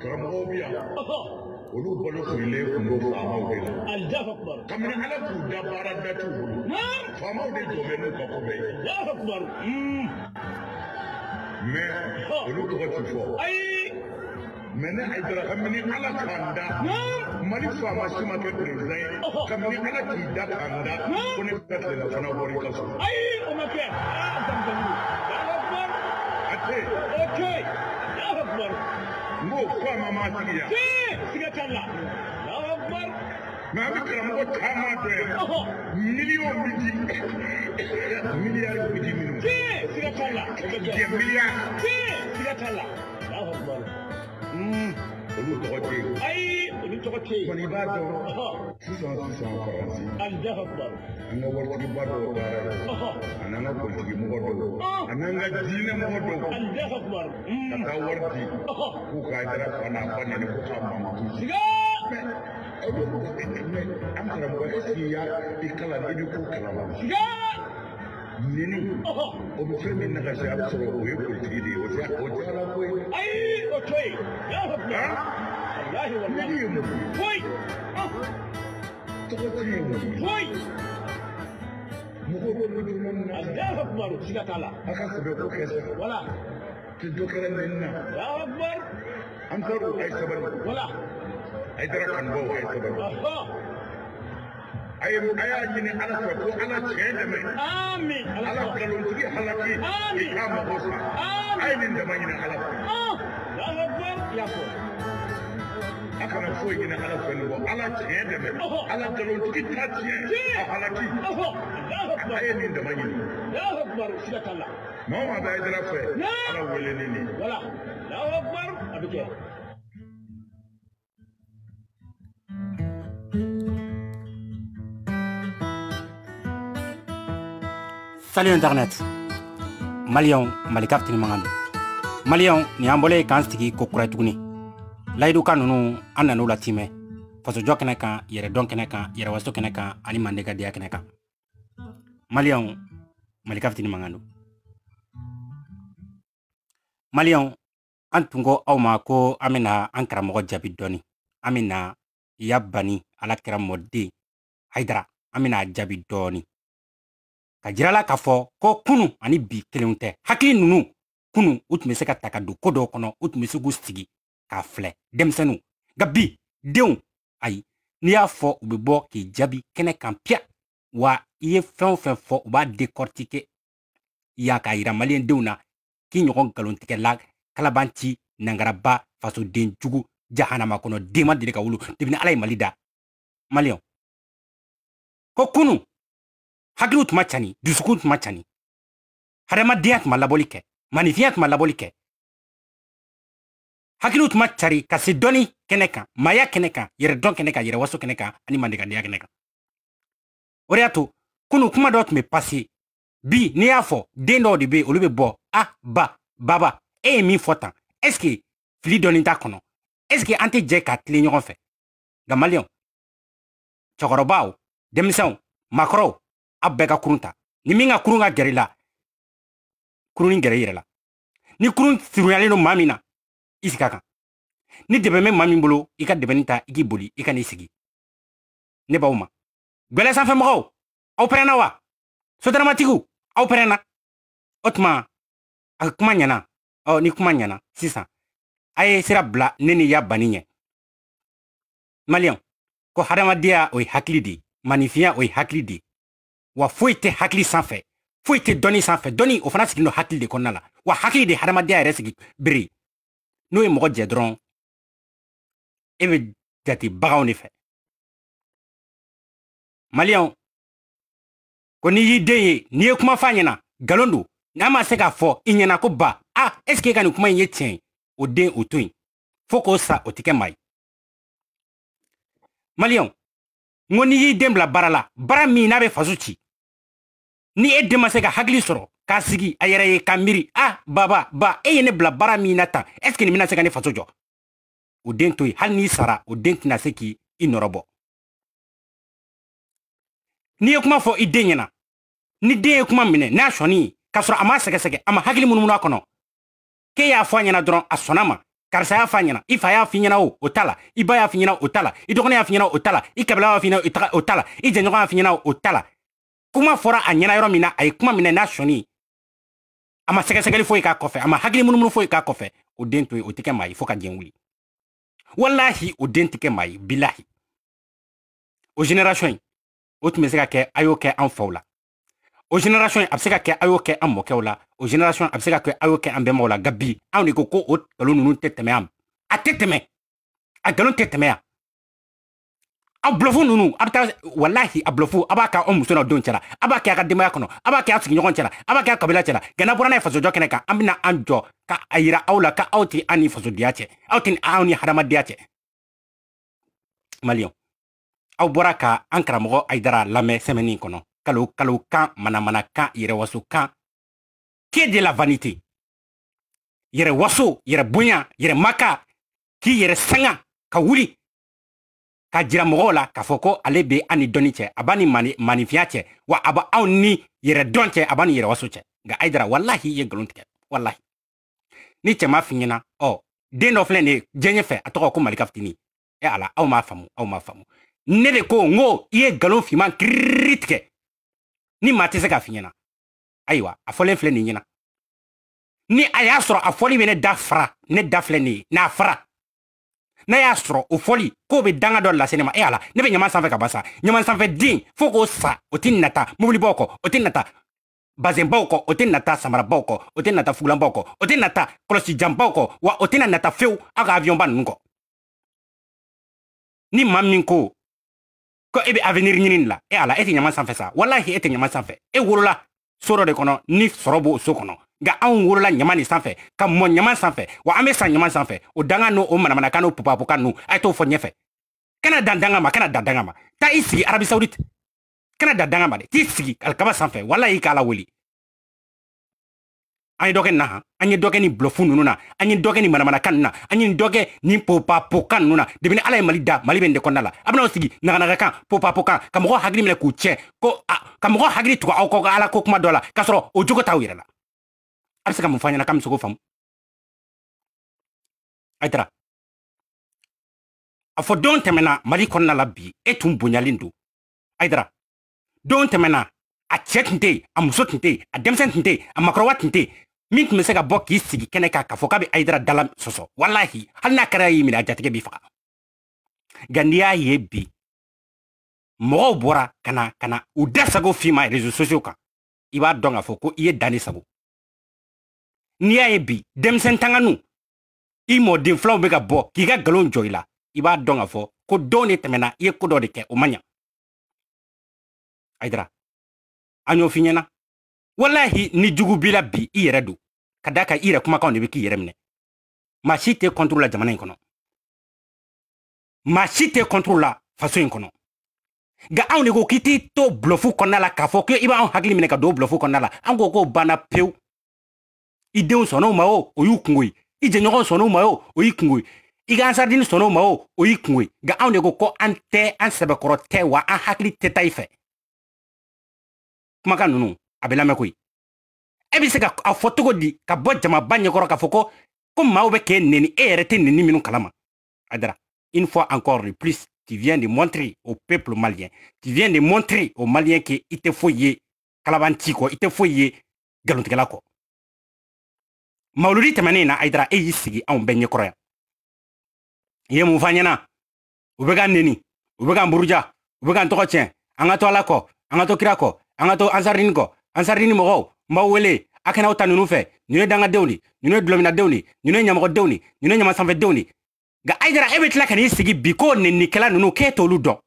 karamɔgɔw olu balo fililen tun don faamaw de la kabini ala k'u da baara da t'u bolo faamaw de jɔ bɛ n'u ka ko bɛɛ ye mɛ olu tɔgɔ ti fɔ mɛ ne ayidara kabini ala k'an da mali faama si ma kɛ perezan ye kabini ala k'i da k'an da ko ne bɛ tilela fana wari ka so ayi o ma kɛ aa dantamu Okay. Allahu Akbar. Ngo kwa mama sikia. Si, sikia tala. Allahu Akbar. Na mimi karamgo kama doya. Milioni miji. Milioni tɔgɔ tɛ yen. kɔni i b'a dɔn sisan sisan faransi. alijaha kubaru. an ka waritigiba dɔw baara la. ani an ka politiki mɔgɔ dɔw. ani an ka diinɛ mɔgɔ dɔw. alijaha kubaru. ka taa wari di. k'u k'a jira fa n'a ba nɛni ko k'a mamu tu. siga. mɛ aw bɛ mɔgɔ mɛ an karamɔgɔ ɛseke i y'a i kalan i bɛ k'o kalama. siga. nini o bɛ fɛn min na ka se a bɛ sɔrɔ o ye politiki de ye o tɛ o tɛ ala ko ye. ayi o to yen. ayo, wallahi. ayo, Hoi. الله اكبر شنو تعالى؟ ولا تدوكر لنا الله اكبر انكروا اي سبب ولا اي درك انبوا اي سبب ay ay ñini ala ko ko ala cede me amin ala ko lu ngi halaki amin ama bosa amin ay ni ndama ñini ala ko allah akbar ya ko fana foyi ɲini ala fɛ nin kɔ ala tiɲɛ dɛmɛ ala nkalontig'i ta tiɲɛ a halaki a ye nin dama ɲini maa o maa bɛ hayidara fɛ ala weleli nin Salut Internet Malion, Mali kafitini Malion, Niambole, Kanstiki, nin y'an bɔlen kokura tuguni layiduka nunu an nan'u latimɛ fasojɔ kɛnɛ kan yɛrɛdɔn kɛnɛ kan yɛrɛwaso kɛnɛ kan ani mandekadenya kɛnɛ kan maliyɛnw malika fitini mankan do maliyɛnw an tun ko aw ma ko an bena an karamɔgɔ jaabi dɔɔni an bena ya bani ala kɛra mɔden haidara an bena jaabi dɔɔni ka jirala k'a fɔ ko kunu ani bi kelenw tɛ hakili nunu kunu u tun be se ka ta ka don ko dɔw kɔnɔ u tun be se k'u sigi ka fle. Demse nou. Gabi! De ou! Ay! Nya fò oube bò ki jabi kene kan pya wa ye fè ou fè fò wa dekortike ya kairan. Malen de ou na kin yon kalon tike lag, kalabanti nangaraba fasou den chougou jahana makono. Demat dire ka ou lou. Dibine alay malida. Malen. Koukounou! Haklout matyani, duskout matyani. Harima diyat malabolike. Manifiyat malabolike. hakiliw tuma cari ka se dɔɔni kɛnɛ kan maaya kɛnɛ kan yɛrɛdɔn kɛnɛ kan yɛrɛwaso kɛnɛ kan ani mandegandeya kɛnɛ kan o de y'a to kunu kuma dɔ tun be pase bi n'i y'a fɔ den dɔw de be olu be bɔ a ba baba e ye min fɔ tan ɛske fili dɔɔni t'a kɔnɔ ɛske an tɛ jɛ k'a tilen ɲɔgɔn fɛ gamaliyɛnw cɛkɔrɔbaw denmisɛnw makɔrɔw a bɛɛ ka kurun ta ni min ka kurun ka gɛrɛ i la kurun ni gɛrɛ i yɛrɛ la ni kurun surunyalen don maa min na i sigi a kan ni dɛmɛ bɛ maa min bolo i ka dɛmɛni ta i k'i boli i ka n'i sigi ne b'aw ma gwɛlɛ sanfɛmɔgɔw aw pɛrɛnna wa sodaramatigiw aw pɛrɛnna o tuma a kuma ɲɛna ɔ ni kuma ɲɛna sisan a ye sira bila ne ni ya bani ɲɛ maliyɛnw ko hadamadenya o ye hakili de manifiya o ye hakili de wa foyi tɛ hakili sanfɛ foyi tɛ dɔnni sanfɛ dɔnni o fana sigilen don hakili de kɔnɔna la wa hakili de hadamadenya yɛrɛ sigi bere ye n'o ye mɔgɔ jɛ dɔrɔn e bɛ jate baganw de fɛ maliyɛnw ko n'i y'i den ye n'i ye kuma f'a ɲɛna nkalon don n'a ma se k'a fɔ i ɲɛna ko ba a ɛsike e ka nin kuma in ye tiɲɛ o den o to yen fo k'o sa o tɛ kɛ maa ye maliyɛnw n ko n'i y'i den bila baara la baara min n'a bɛ faso ci ni e den ma se ka hakili sɔrɔ k'a sigi a yɛrɛ ye ka miiri a baba ba e ye ne bila baara min na tan est ce que nin se ka ne faso jɔ o den to yen hali n'i sara o den tɛna se k'i nɔrɔ bɔ n'i ye kuma fɔ i den ɲɛna ni den ye kuma minɛ n'a sɔnni ye k'a sɔrɔ a m'a sɛgɛsɛgɛ a ma hakili munumunu a kɔnɔ k'e y'a fɔ a ɲɛna dɔrɔn a sɔnna ma karisa y'a fɔ a ɲɛna i fa y'a f'i ɲɛna o o t'a la i ba y'a f'i ɲɛna o t'a la i dɔgɔnin y'a f'i ɲɛna o t'a la i kabila y'a f'i ɲɛna o t'a la i jɛɲɔgɔn y'a f'i ɲɛna o t'a la kuma fɔra a ɲɛna yɔrɔ min na a ye kuma minɛ n'a sɔnni ye a ma sɛgɛsɛgɛli foyi k'a kɔfɛ a ma hakili munumunu foyi k'a kɔfɛ o den to ye o tɛ kɛ maa ye fo ka diɲɛ wuli walahi o den tɛ kɛ maa ye bilahi o generation in o tun bɛ se ka kɛ a y'o kɛ an faw la o generation in a bɛ se ka kɛ a y'o kɛ an mɔkɛw la o generation a bɛ se ka kɛ a y'o kɛ an bɛnbaw la nka bi anw de ko ko o nkalon ninnu tɛ tɛmɛ yan a tɛ tɛmɛ a nkalon tɛ tɛmɛ yan a bulɔfu ninnu a bɛ taa walahi a a b'a kɛ anw muso n'aw denw cɛla a b'a kɛ a ka denbaya kɔnɔ a b'a kɛ a sigiɲɔgɔn cɛla a b'a kɛ a kabila cɛla gana bɔra n'a ye fasojɔ kɛnɛ kan an bɛna an jɔ ka a yira aw la ka aw tɛ an ni fasodeya cɛ aw tɛ anw ni hadamadenya cɛ maliyɛn aw bɔra ka an karamɔgɔ ayidara lamɛn sɛmɛnni kɔnɔ kalo kalo kan manamana kan yɛrɛwaso kan ke de la vanité yɛrɛ waso yɛrɛ k'i yɛrɛ sanga ka wuli ka jira mɔgɔw la k'a fɔ ko ale be ani ni dɔnni cɛ a b'a ni manifiya cɛ wa a b' anw ni yɛrɛ dɔn cɛ a b'a ni yɛrɛwaso cɛ nka ayidara walahi ye galon tigɛ walahi ni cɛma fiɲɛna ɔ den dɔ filɛ nin diɲɛ fɛ a tɔgɔ ko malika fitini e ala aw m'a famu aw m'a famu ne de ko n ko i ye galon finman kiriri tigɛ ni ma tɛ se k'a fiɲɛna ayiwa a fɔlen filɛ nin ɲɛna ni a y'a sɔrɔ a fɔli bɛ ne da fara ne da filɛ nin ye n'a fara n'a y'a sɔrɔ o fɔli k'o be danga dɔ lase ne ma e ala ne bɛ ɲaman sanfɛ ka ba sa ɲama sanfɛ den fo k'o sa o tɛ nata mobilibaw kɔ o tɛ nata bazenbaw kɔ o tɛ nata samarabaw kɔ o tɛ nata fugulanbaw kɔ o tɛ nata kɔlɔsijanbaw kɔ wa o tɛna nata fewu aw ka aviyɔnba ninnu kɔ ni ma min ko ko e bɛ avenir ɲini la e ala e tɛ ɲaman sanfɛ sa walahi e tɛ ɲaman sanfɛ e wolola soro de kɔnɔ ni sɔrɔ b'o so kɔnɔ nka anw wolola ɲama nin sanfɛ ka mɔ ɲama sanfɛ wa an bɛ san ɲama sanfɛ o danga n'o manamanakan n'o pupapukan nu a ye t'o fɔ ɲɛfɛ kana dan danga ma kana dan danga ma ta i sigi arabi sawuditi kana dan danga ma de t'i sigi alikaba sanfɛ wala y'i k'ala weli an ye dɔ kɛ nin na han an ye dɔ kɛ nin bulɔfu ninnu na an ye dɔ kɛ nin manamanakan ninnu na an ye dɔ kɛ nin popapokan ninnu na debini ala ye mali da mali bɛ nin de kɔnɔna la a ben'aw sigi naganagakan popapokan ka mɔgɔw hakili minɛ k'u cɛ ko ka mɔgɔ hakili tugu aw kɔ ala ko kuma dɔ la k'a sɔrɔ o jogo t'aw yɛrɛ la a be se ka mun fɔ an ɲɛna k'an be se k'o faamu ayidara a fɔ don tɛmɛna mali kɔnɔna la bi e tun bonyalen don ayidara don tɛmɛna a cɛɛ tun tɛ yen a muso tun tɛ yen a denmisɛn tun tɛ yen a makɔrɔba tun tɛ yen min tun be se ka bɔ k'i sigi kɛnɛ kan k'a fɔ k'a be ayidara dala sɔsɔ walahi hali n'a kɛra y'i minɛ a jatigɛ b'i faga nka n'i y'a ye bi mɔgɔw bɔra ka na ka na u da sago f'i ma rezo sosiyow kan i b'a dɔn k'a fɔ ko i ye dan de sago n'i y'a ye bi denmisɛn tanganu i mɔden filaw be ka bɔ k'i ka galon jɔ i la i b'a dɔn k'a fɔ ko dɔw ne tɛmɛna i ye ko dɔ de kɛ o man ɲa ayidara an y'o f'i walahi ni jugu bila bi i yɛrɛ don ka da kan i yɛrɛ kumakanw de bɛ k'i yɛrɛ minɛ maa si tɛ kɔntoro la jamana in kɔnɔ maa si tɛ kɔntoro la faso in kɔnɔ nka anw de ko k'i t'i to bulɔfu kɔnɔna la k'a fɔ k'i b'anw hakili minɛ ka don bulɔfu kɔnɔna la an ko k'o banna pewu i denw sɔnn'o ma o o y'u kungo ye i jɛɲɔgɔnw sɔnn'o ma o o y'i kungo ye i ka ansaridini sɔnn'o ma o o y'i kungo ye nka anw de ko ko an tɛ an sɛbɛkɔrɔ tɛ wa an hakili tɛ taa i fɛ kumakan ninnu a bɛ lamɛn koyi e bɛ se ka a fɔ cogo di ka bɔ jamaba ɲɛkɔrɔ k'a fɔ ko ko maaw bɛ k'e neni e yɛrɛ tɛ neni minnu kalama adara une fois encore de plus tu viens de montrer au peuple malien tu viens de montrer au malien que i tɛ foyi ye kalabanci kɔ i tɛ foyi ye galontigɛla kɔ mawuludi tɛmɛnen na ayidara e y'i sigi anw bɛɛ ɲɛkɔrɔ yan i ye mun fɔ an ɲɛna u bɛ ka neni u bɛ ka buruja u bɛ ka n tɔgɔ tiɲɛ an ka to ala kɔ an ka to kira kɔ an ka to ansarini kɔ ansarini mɔgɔw mau b'aw wele a kɛn'aw ta nunu fɛ nin ye dangadenw de nin ye dulɔminadenw de nin ye ɲamɔgɔdenw de nin ye ɲamasanfɛdenw de nka ayidara e bɛ tila ka n'i sigi bi ko nenikɛla ninnu k'e t'olu dɔn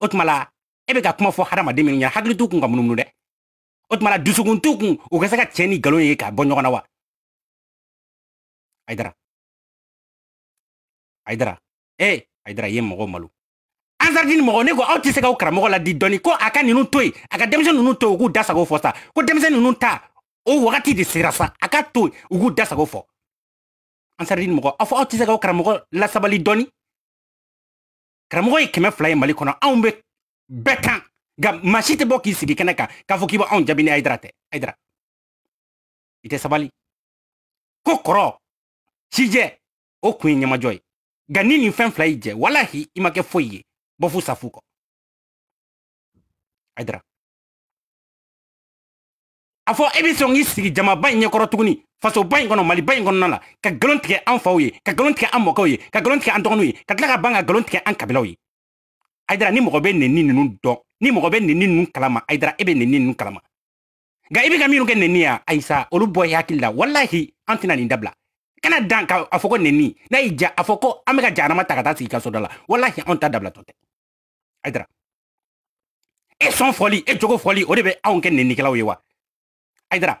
o ka kuma fɔ hadamaden minnu kun o tuma la dusukun t'u kun u ka se ye k'a na wa ayidara ayidara e eh, ayidara i ye hazardi ni mɔgɔ ne ko aw tɛ se k'aw karamɔgɔ la di dɔɔni ko a ka ninnu to yen a ka denmisɛn ninnu to yen u k'u da sago fɔ sa ko denmisɛn ninnu ta o wagati de sera sa a ka to yen u k'u da sago fɔ ansardi ni mɔgɔ aw fɔ aw tɛ se k'aw karamɔgɔ lasabali dɔɔni karamɔgɔ ye kɛmɛ fila ye mali kɔnɔ anw bɛ bɛɛ kan nka maa si tɛ bɔ k'i sigi kɛnɛ kan k'a fɔ k'i bɛ anw jaabi ni ayidara tɛ ayidara i tɛ sabali ko kɔrɔ sijɛ o kun ye ɲɛmajɔ ye nka ni nin fɛn fila y'i jɛ walahi i ma kɛ foyi ye Bo fuko. Afo ebison isigi jama bain nyekoro Faso bain gono mali bain nala. Ka galon tike an fawye. Ka galon tike an Ka galon an dokonwye. Ka banga galon an kabilawye. Aydra ni mokobe nun don. Ni mokobe nun kalama. Aydra ebe ne nun kalama. Ga ebi ka minu ke ne niya. hakilda. Wallahi antina ni dabla. Kana dan afoko ne ni. Na ija afoko ameka jana matakata sikika sodala. Wallahi anta Aydara, e son foli, e choko foli, oudebe aounke nen nike la ouye wak. Aydara,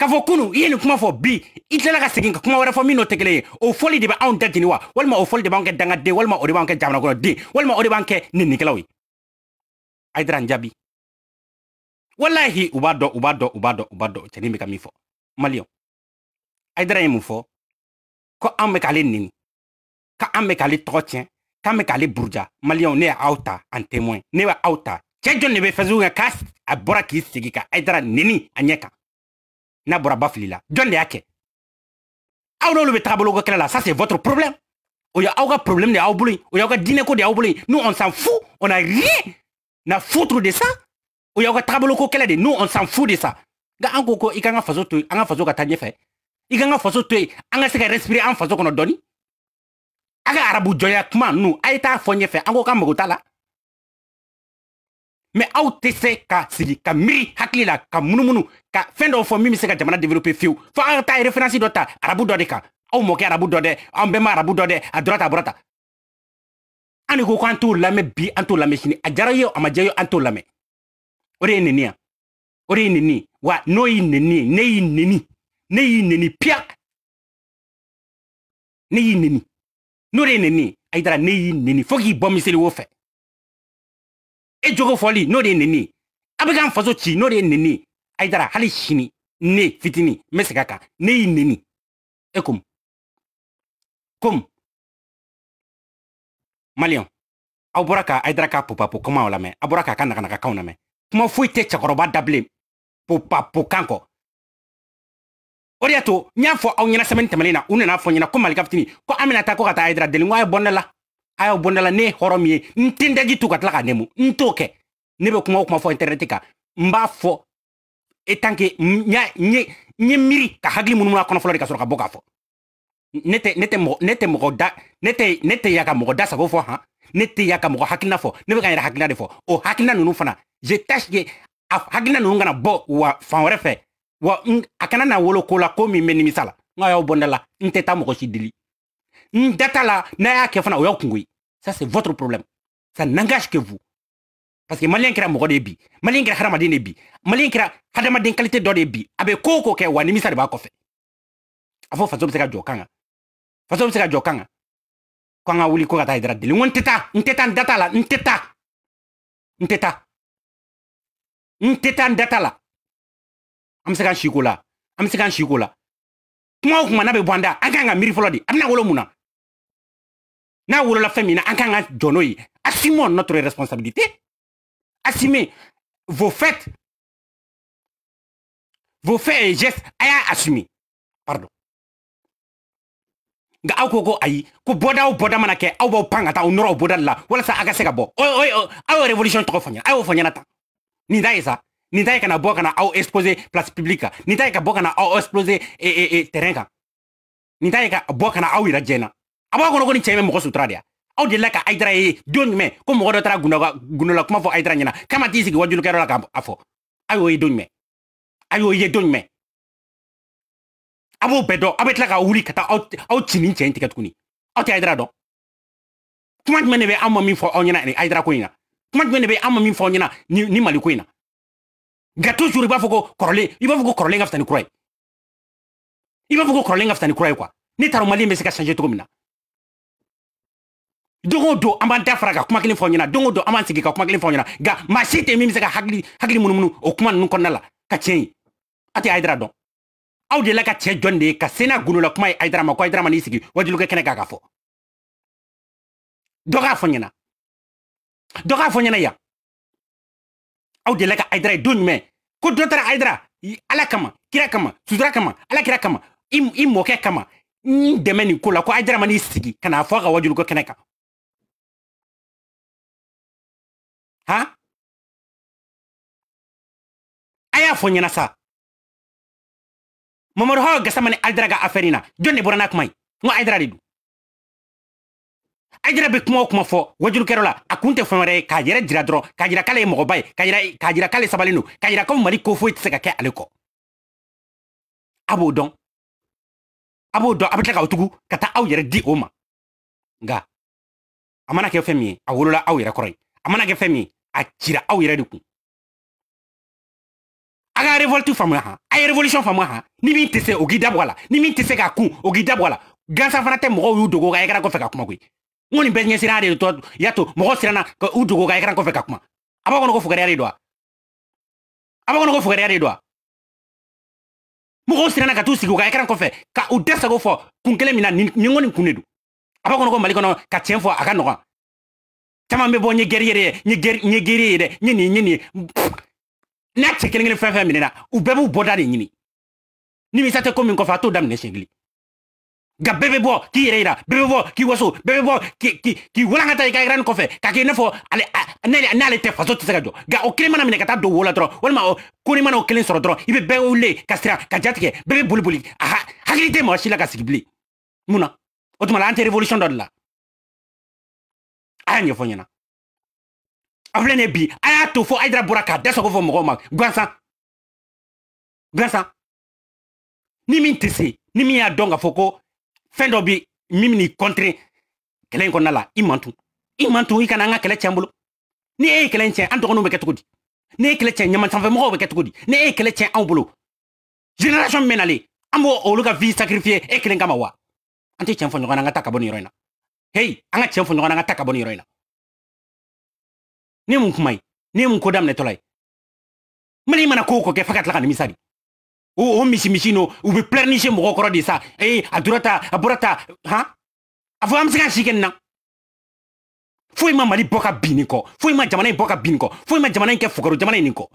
ka fokounou, iye nou kouman fok bi, itle la ka segin, kouman wera fok mi nou teke leye, ou foli dibe aoun dete ni wak. Ou alman ou foli dibe aounke denga de, ou alman oudebe aounke jamna kono de, ou alman oudebe aounke nen nike la ouye. Aydara, nja bi. Ou alman hi, ou badou, ou badou, ou badou, ou badou, chenye me kamifo. Malion, aydara yon moufo, kwa ambe kale nen, kwa ambe kale trotyen, kan bɛ k'ale buruja maliyɛnw ne y'aw ta témoin ne wa auta ta jonne be de bɛ facebook a bɔra k'i sigi nini anyeka n'a bora ba fili la jɔn de y'a kɛ aw n'olu bɛ taga ça c'est votre problème o ye aw problème de y'aw bolo yen o y'aw ka diinɛ ko de y'aw nous on s'en fout on a rien na foutre de ça o y'aw ka taabolo ko kala de nous on s'en fout de ça nka an ko ko i ka an ka faso to yen an ka faso ka taa i ka an ka faso to yen se ka respirer an faso kɔnɔ aga ya ka joya kuma nu a t'a fɔ ɲɛfɛ an ko ka mago t'a la mɛ aw tɛ se ka sigi ka miiri hakili la ka munumunu ka fɛn dɔw fɔ min be se ka jamana develope fiyewu fɔ an ka e referansi dɔ ta arabu dɔ de kan aw mɔkɛ arabu dɔ dɛ an bɛma arabu dɔ dɛ a dɔrɔta a bɔrɔta an de ko ko an t'o lamɛn bi an t'o lamɛn sini a jara ye a ma jɛ ye an t'o lamɛn o de ye neni ya o de ye neni wa n'o y'i neni ye ne y'i neni ne y'i neni piya ne y'i neni n'o de ye neni ayidara ne y'i neni fɔɔ k'i bɔ miseli wo fɛ e jogo fɔli n'o de ye neni a be faso ci n'o de ye neni ayidara hali sini ne fitini n be sega kan ne y'i neni e komu aw bɔra ka ayidara ka popapo kumaw lamɛn aw bɔra k'a ka naganagakaw kuma foyi tɛ cɛkɔrɔba dabilen popapo kan kɔ o de y'a to n y'a fɔ aw ɲɛna sɛmɛni tɛmɛlen na u nana fɔ ɲɛna ko malika fitini ko an bɛna taa ko ka taa ayidara deli ko a ye bɔnda la a y'aw bɔnda la ne ye hɔrɔn min ye n tɛ daji tu ka tila ka nɛmu n t'o kɛ ne bɛ kuma o kuma fɔ intɛrɛti kan n b'a fɔ etant que n ye miiri ka hakili munumunu a kɔnɔ fɔlɔ de ka sɔrɔ ka bɔ k'a fɔ ne tɛ ne tɛ mɔgɔ ne tɛ mɔgɔ da ne tɛ ne tɛ ya mɔgɔ da sago fɔ han ne tɛ ya ka mɔgɔ hakilina fɔ ne bɛ ka n yɛrɛ hakilina de fɔ o hakilina ninnu fana je tâche que a hakilina ninnu kana bɔ wa fan wɛrɛ fɛ wa a kana na wolo kola la ko min bɛ nimisa la n ka y'aw bɔnda la n tɛ taa mɔgɔ si deli n da la n'a y'a kɛ fana o y'aw kungo ye ça c'est votre problème ça n'engage que vous parce que malien kɛra mɔgɔ de ye bi maliyɛn kɛra hadamaden de ye bi maliyɛn kɛra hadamaden qualité dɔ de ye bi a bɛ ko ko kɛ wa nimisa de b'a kɔfɛ a fɔ faso bɛ se ka jɔ kan kan faso bɛ se ka jɔ kan kan ko an ka wuli ko ka taa Hayidara deli n ko n tɛ taa n tɛ taa n da la n tɛ taa n tɛ taa n tɛ taa n da la an bɛ se ka si k'o la an bɛ se ka si k'o la kuma o kuma n'a bɛ bɔ an kan ka miiri fɔlɔ de a bɛna wolo mun na n'a wolola fɛn min na an kan ka jɔ n'o ye assumons notre responsabilité assumez vos faits vos faits et gestes a y'a assumer pardon nga aw ko ko ayi ko bɔda o bɔda mana kɛ aw b'aw pan ka taa aw nɔrɔ o bɔda la walasa a ka se ka bɔ aw ye révolution tɔgɔ fɔ ɲɛna a y'o fɔ ɲɛna tan nin t'a ye sa nin ta ye kana bɔ kana aw expose place publique kan nin ta ye ka bɔ expose e, e, e, terrain kan nin ka bɔ kana aw na au irajena kɔnɔ ko nin cheme in bɛ mɔgɔ sutura de ya aw delila ka ayidara ye don jumɛn ko mɔgɔ dɔ taara gundola kuma fo aidra ɲɛna kama tisi ki wajulu kero la k'a afo ayo e ye don jumɛn a y'o ye don jumɛn abo b'o bɛɛ dɔn aw bɛ tila ka wuli ka taa aw ci nin cɛ in tigɛ tuguni aw kuma jumɛn de bɛ anw fo min ni aidra ko ina kuma jumɛn de bɛ anw fo min ni, ni mali ko ina nka toujours i b'a fɔ ko kɔrɔlen i b'a ko kɔrɔlen ka fisa ni kura ye i b'a fɔ ko kɔrɔlen ka fisa ni kura ye quoi ne t'a dɔn maliyɛn bɛ se ka changer cogo min na don o don an da fara kuma kile fɔ dongo do don o kuma kile fɔ ga ɲɛna nka maa si tɛ min bɛ se hakili hakili munumunu o kuma ninnu kɔnɔna ka chei ati aidra tɛ au de la ka chei jonde ka sina n'a golola kuma aidra ma ko aidra ma n'i sigi wajulukɛ kɛnɛ k'a ka fɔ dɔ k'a fɔ ɲɛna dɔ k'a fɔ aw delila ka aidra do don ko do tara aidra ala kama kira kama sudra kama ala kira kama im moke kama ni dɛmɛ nin ko la ko hayidara ma sigi kana n'a ga a wajulu ko kenaka ha a y'a fɔ sa mamadu hawa gasamani hayidara ka ga aferina jonne borana bɔra n'a kuma ye n a yɛrɛ bɛ kuma o kuma fɔ wajulukɛyɔrɔ la a kun tɛ fɛn wɛrɛ ye k'a yɛrɛ jira dɔrɔn k'a jira k'ale ye mɔgɔba ye k'a jira k'a jira k'ale sabalen don k'a jira ko mali ko foyi tɛ se ka kɛ ale kɔ a b'o dɔn a b'o dɔn a bɛ tila k'aw tugu ka taa aw yɛrɛ di o ma nka a mana kɛ fɛn min ye a wolola aw yɛrɛ kɔrɔ ye a mana kɛ fɛn min ye a cira aw yɛrɛ de kun a ka révolte faamuya han a ye révolution faamuya han ni min tɛ se o k'i dabɔ a la ni min tɛ se k'a kun o k'i dabɔ a la gansan fana tɛ mɔgɔw y'u dogo ka yɛgɛra kɔfɛ ka kuma koyi ngoni mpenye sirari to yatu mokosirana uduko kaikira nkofe kakuma apa kono kofukarira ridwa apa kono kofukarira ridwa mokosirana katusiku kaikira nkofe ka udesa kofo kunkele mina ningoni kunedu apa kono ko mali kono ka tienfo akanoka caman be bɔ ɲe gɛri yɛrɛ ɲe gɛri ɲe gɛri yɛrɛ ɲe nin ɲe nin n'a cɛ kelen kelen fɛn fɛn minɛ na u bɛɛ b'u bɔda de ɲini nimisa tɛ ko min kɔfɛ a t'o daminɛ siɲɛ kelen nga bɛɛ bɛ bɔ k'i yɛrɛ yira bɛɛ bɛ bɔ k'i waso bɛɛ bɛ bɔ k'i walankata i ka yirani kɔfɛ ka k'i n'a fɔ n'ale tɛ faso tɛ se ka jɔ nka o kelen mana minɛ ka taa don wo la dɔrɔn walima ko ni mana o kelen sɔrɔ dɔrɔn i bɛ bɛɛ wele ka sira ka jatigɛ bɛɛ bɛ boli boli aha hakili tɛ mɔgɔ si la ka sigi bilen mun na o tuma la an tɛ révolution dɔ de la a y'a ɲɛfɔ ɲɛna a filɛ nin ye bi a y'a to fo ayidara bɔra k'a dasago fɔ mɔgɔw ma gansan gansan ni min tɛ se ni min y'a dɔn ka fɔ ko fɛn dɔ be min ben'i kɔntere kɛlɛ in kɔnɔna la i man tun i man tun i kana an ka kɛlɛ cɛn bolo ni e ye kɛlɛ in cɛn an dɔgɔninw bɛ kɛ cogo di ni e ye kɛlɛ cɛn ɲaman sanfɛmɔgɔw bɛ kɛ cogo di ni e ye kɛlɛ cɛn anw bolo génération min bɛ nale an b'o olu ka vie sacrifier e kelen kama wa an tɛ cɛn fɔ ɲɔgɔn na an ka ta ka bɔ nin yɔrɔ in na hei an ka cɛn fɔ ɲɔgɔn na an ka ta ka bɔ nin yɔrɔ in na ne mun kuma ye ne mun ko daminɛtɔla ye mali mana ko o ko kɛ fɔ ka tila ka nimisa de o misi misi no u be plɛrnishe mɔgɔ kɔrɔ de sa ee eh, a tora a bɔra ta a fɔ an ka si na foyi e ma mali bɔ ka bin nin e jamana in bɔ ka bin nin jamana in e kɛ fukaro jamana in nin kɔ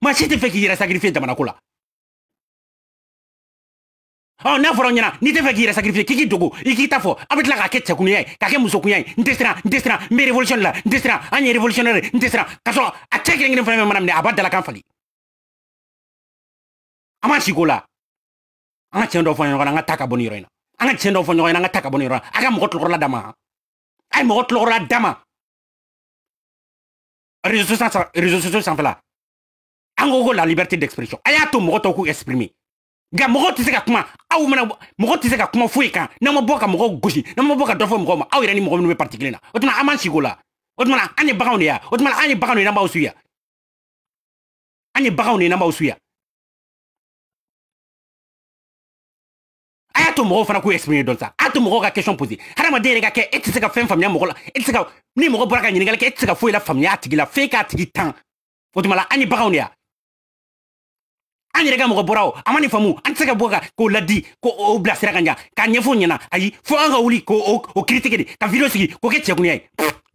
maa si k'i yɛrɛ jamana ko la oh, n'a fɔra ɲɛna n'i tɛ fɛ k'i yɛrɛ sacrifier k'i k'i dogo i k'i ta fɔ a bɛ tila k'a kɛ cɛkunya ye k'a kɛ musokunya ye n tɛ siran n tɛ siran n bɛ revolution la n tɛ siran an ye revolutionnaire n tɛ siran k'a sɔrɔ a cɛ kelen kelen fana bɛ mana minɛ a b'a dalakan fali ama ma anga chendo la an anga taka boni roina anga chendo an ka anga taka boni roina aga mo na an dama ai mo fɔ ɲɔgɔn dama an ka taa ka bɔ nin sociaux sanfɛla la liberté d'expression aya to mo tɔw k'u exprimer ga mo tɛ se ka kuma au mana mo tɛ se ka kuma foyi kan n'an ma bɔ ka mɔgɔw gosi n'an ma bɔ ka dɔ ma aw yɛrɛ ni na otuna ama an otuna ani o la o tuma an ye baganw de ye o tuma an ye aya to mɔgɔw fana k'u exprimer dɔn sa aya to mɔgɔw ka question poser hadamaden yɛrɛ ka kɛ e tɛ se ka fɛn faamuya mɔgɔ la e tɛ se ka ni mɔgɔ bɔra ka ɲininkali kɛ e tɛ se ka foyi la faamuya a tigi la f'e k'a tigi tan o tuma la an ye baganw de ya an yɛrɛ ka mɔgɔ bɔra o a ma nin faamu an tɛ se ka bɔ ka k'o ladi ko o bila sira ka ɲa k'a ɲɛfɔ ɲɛna ayi fo an ka wuli k'o o critique de ka video sigi k'o kɛ cɛkunya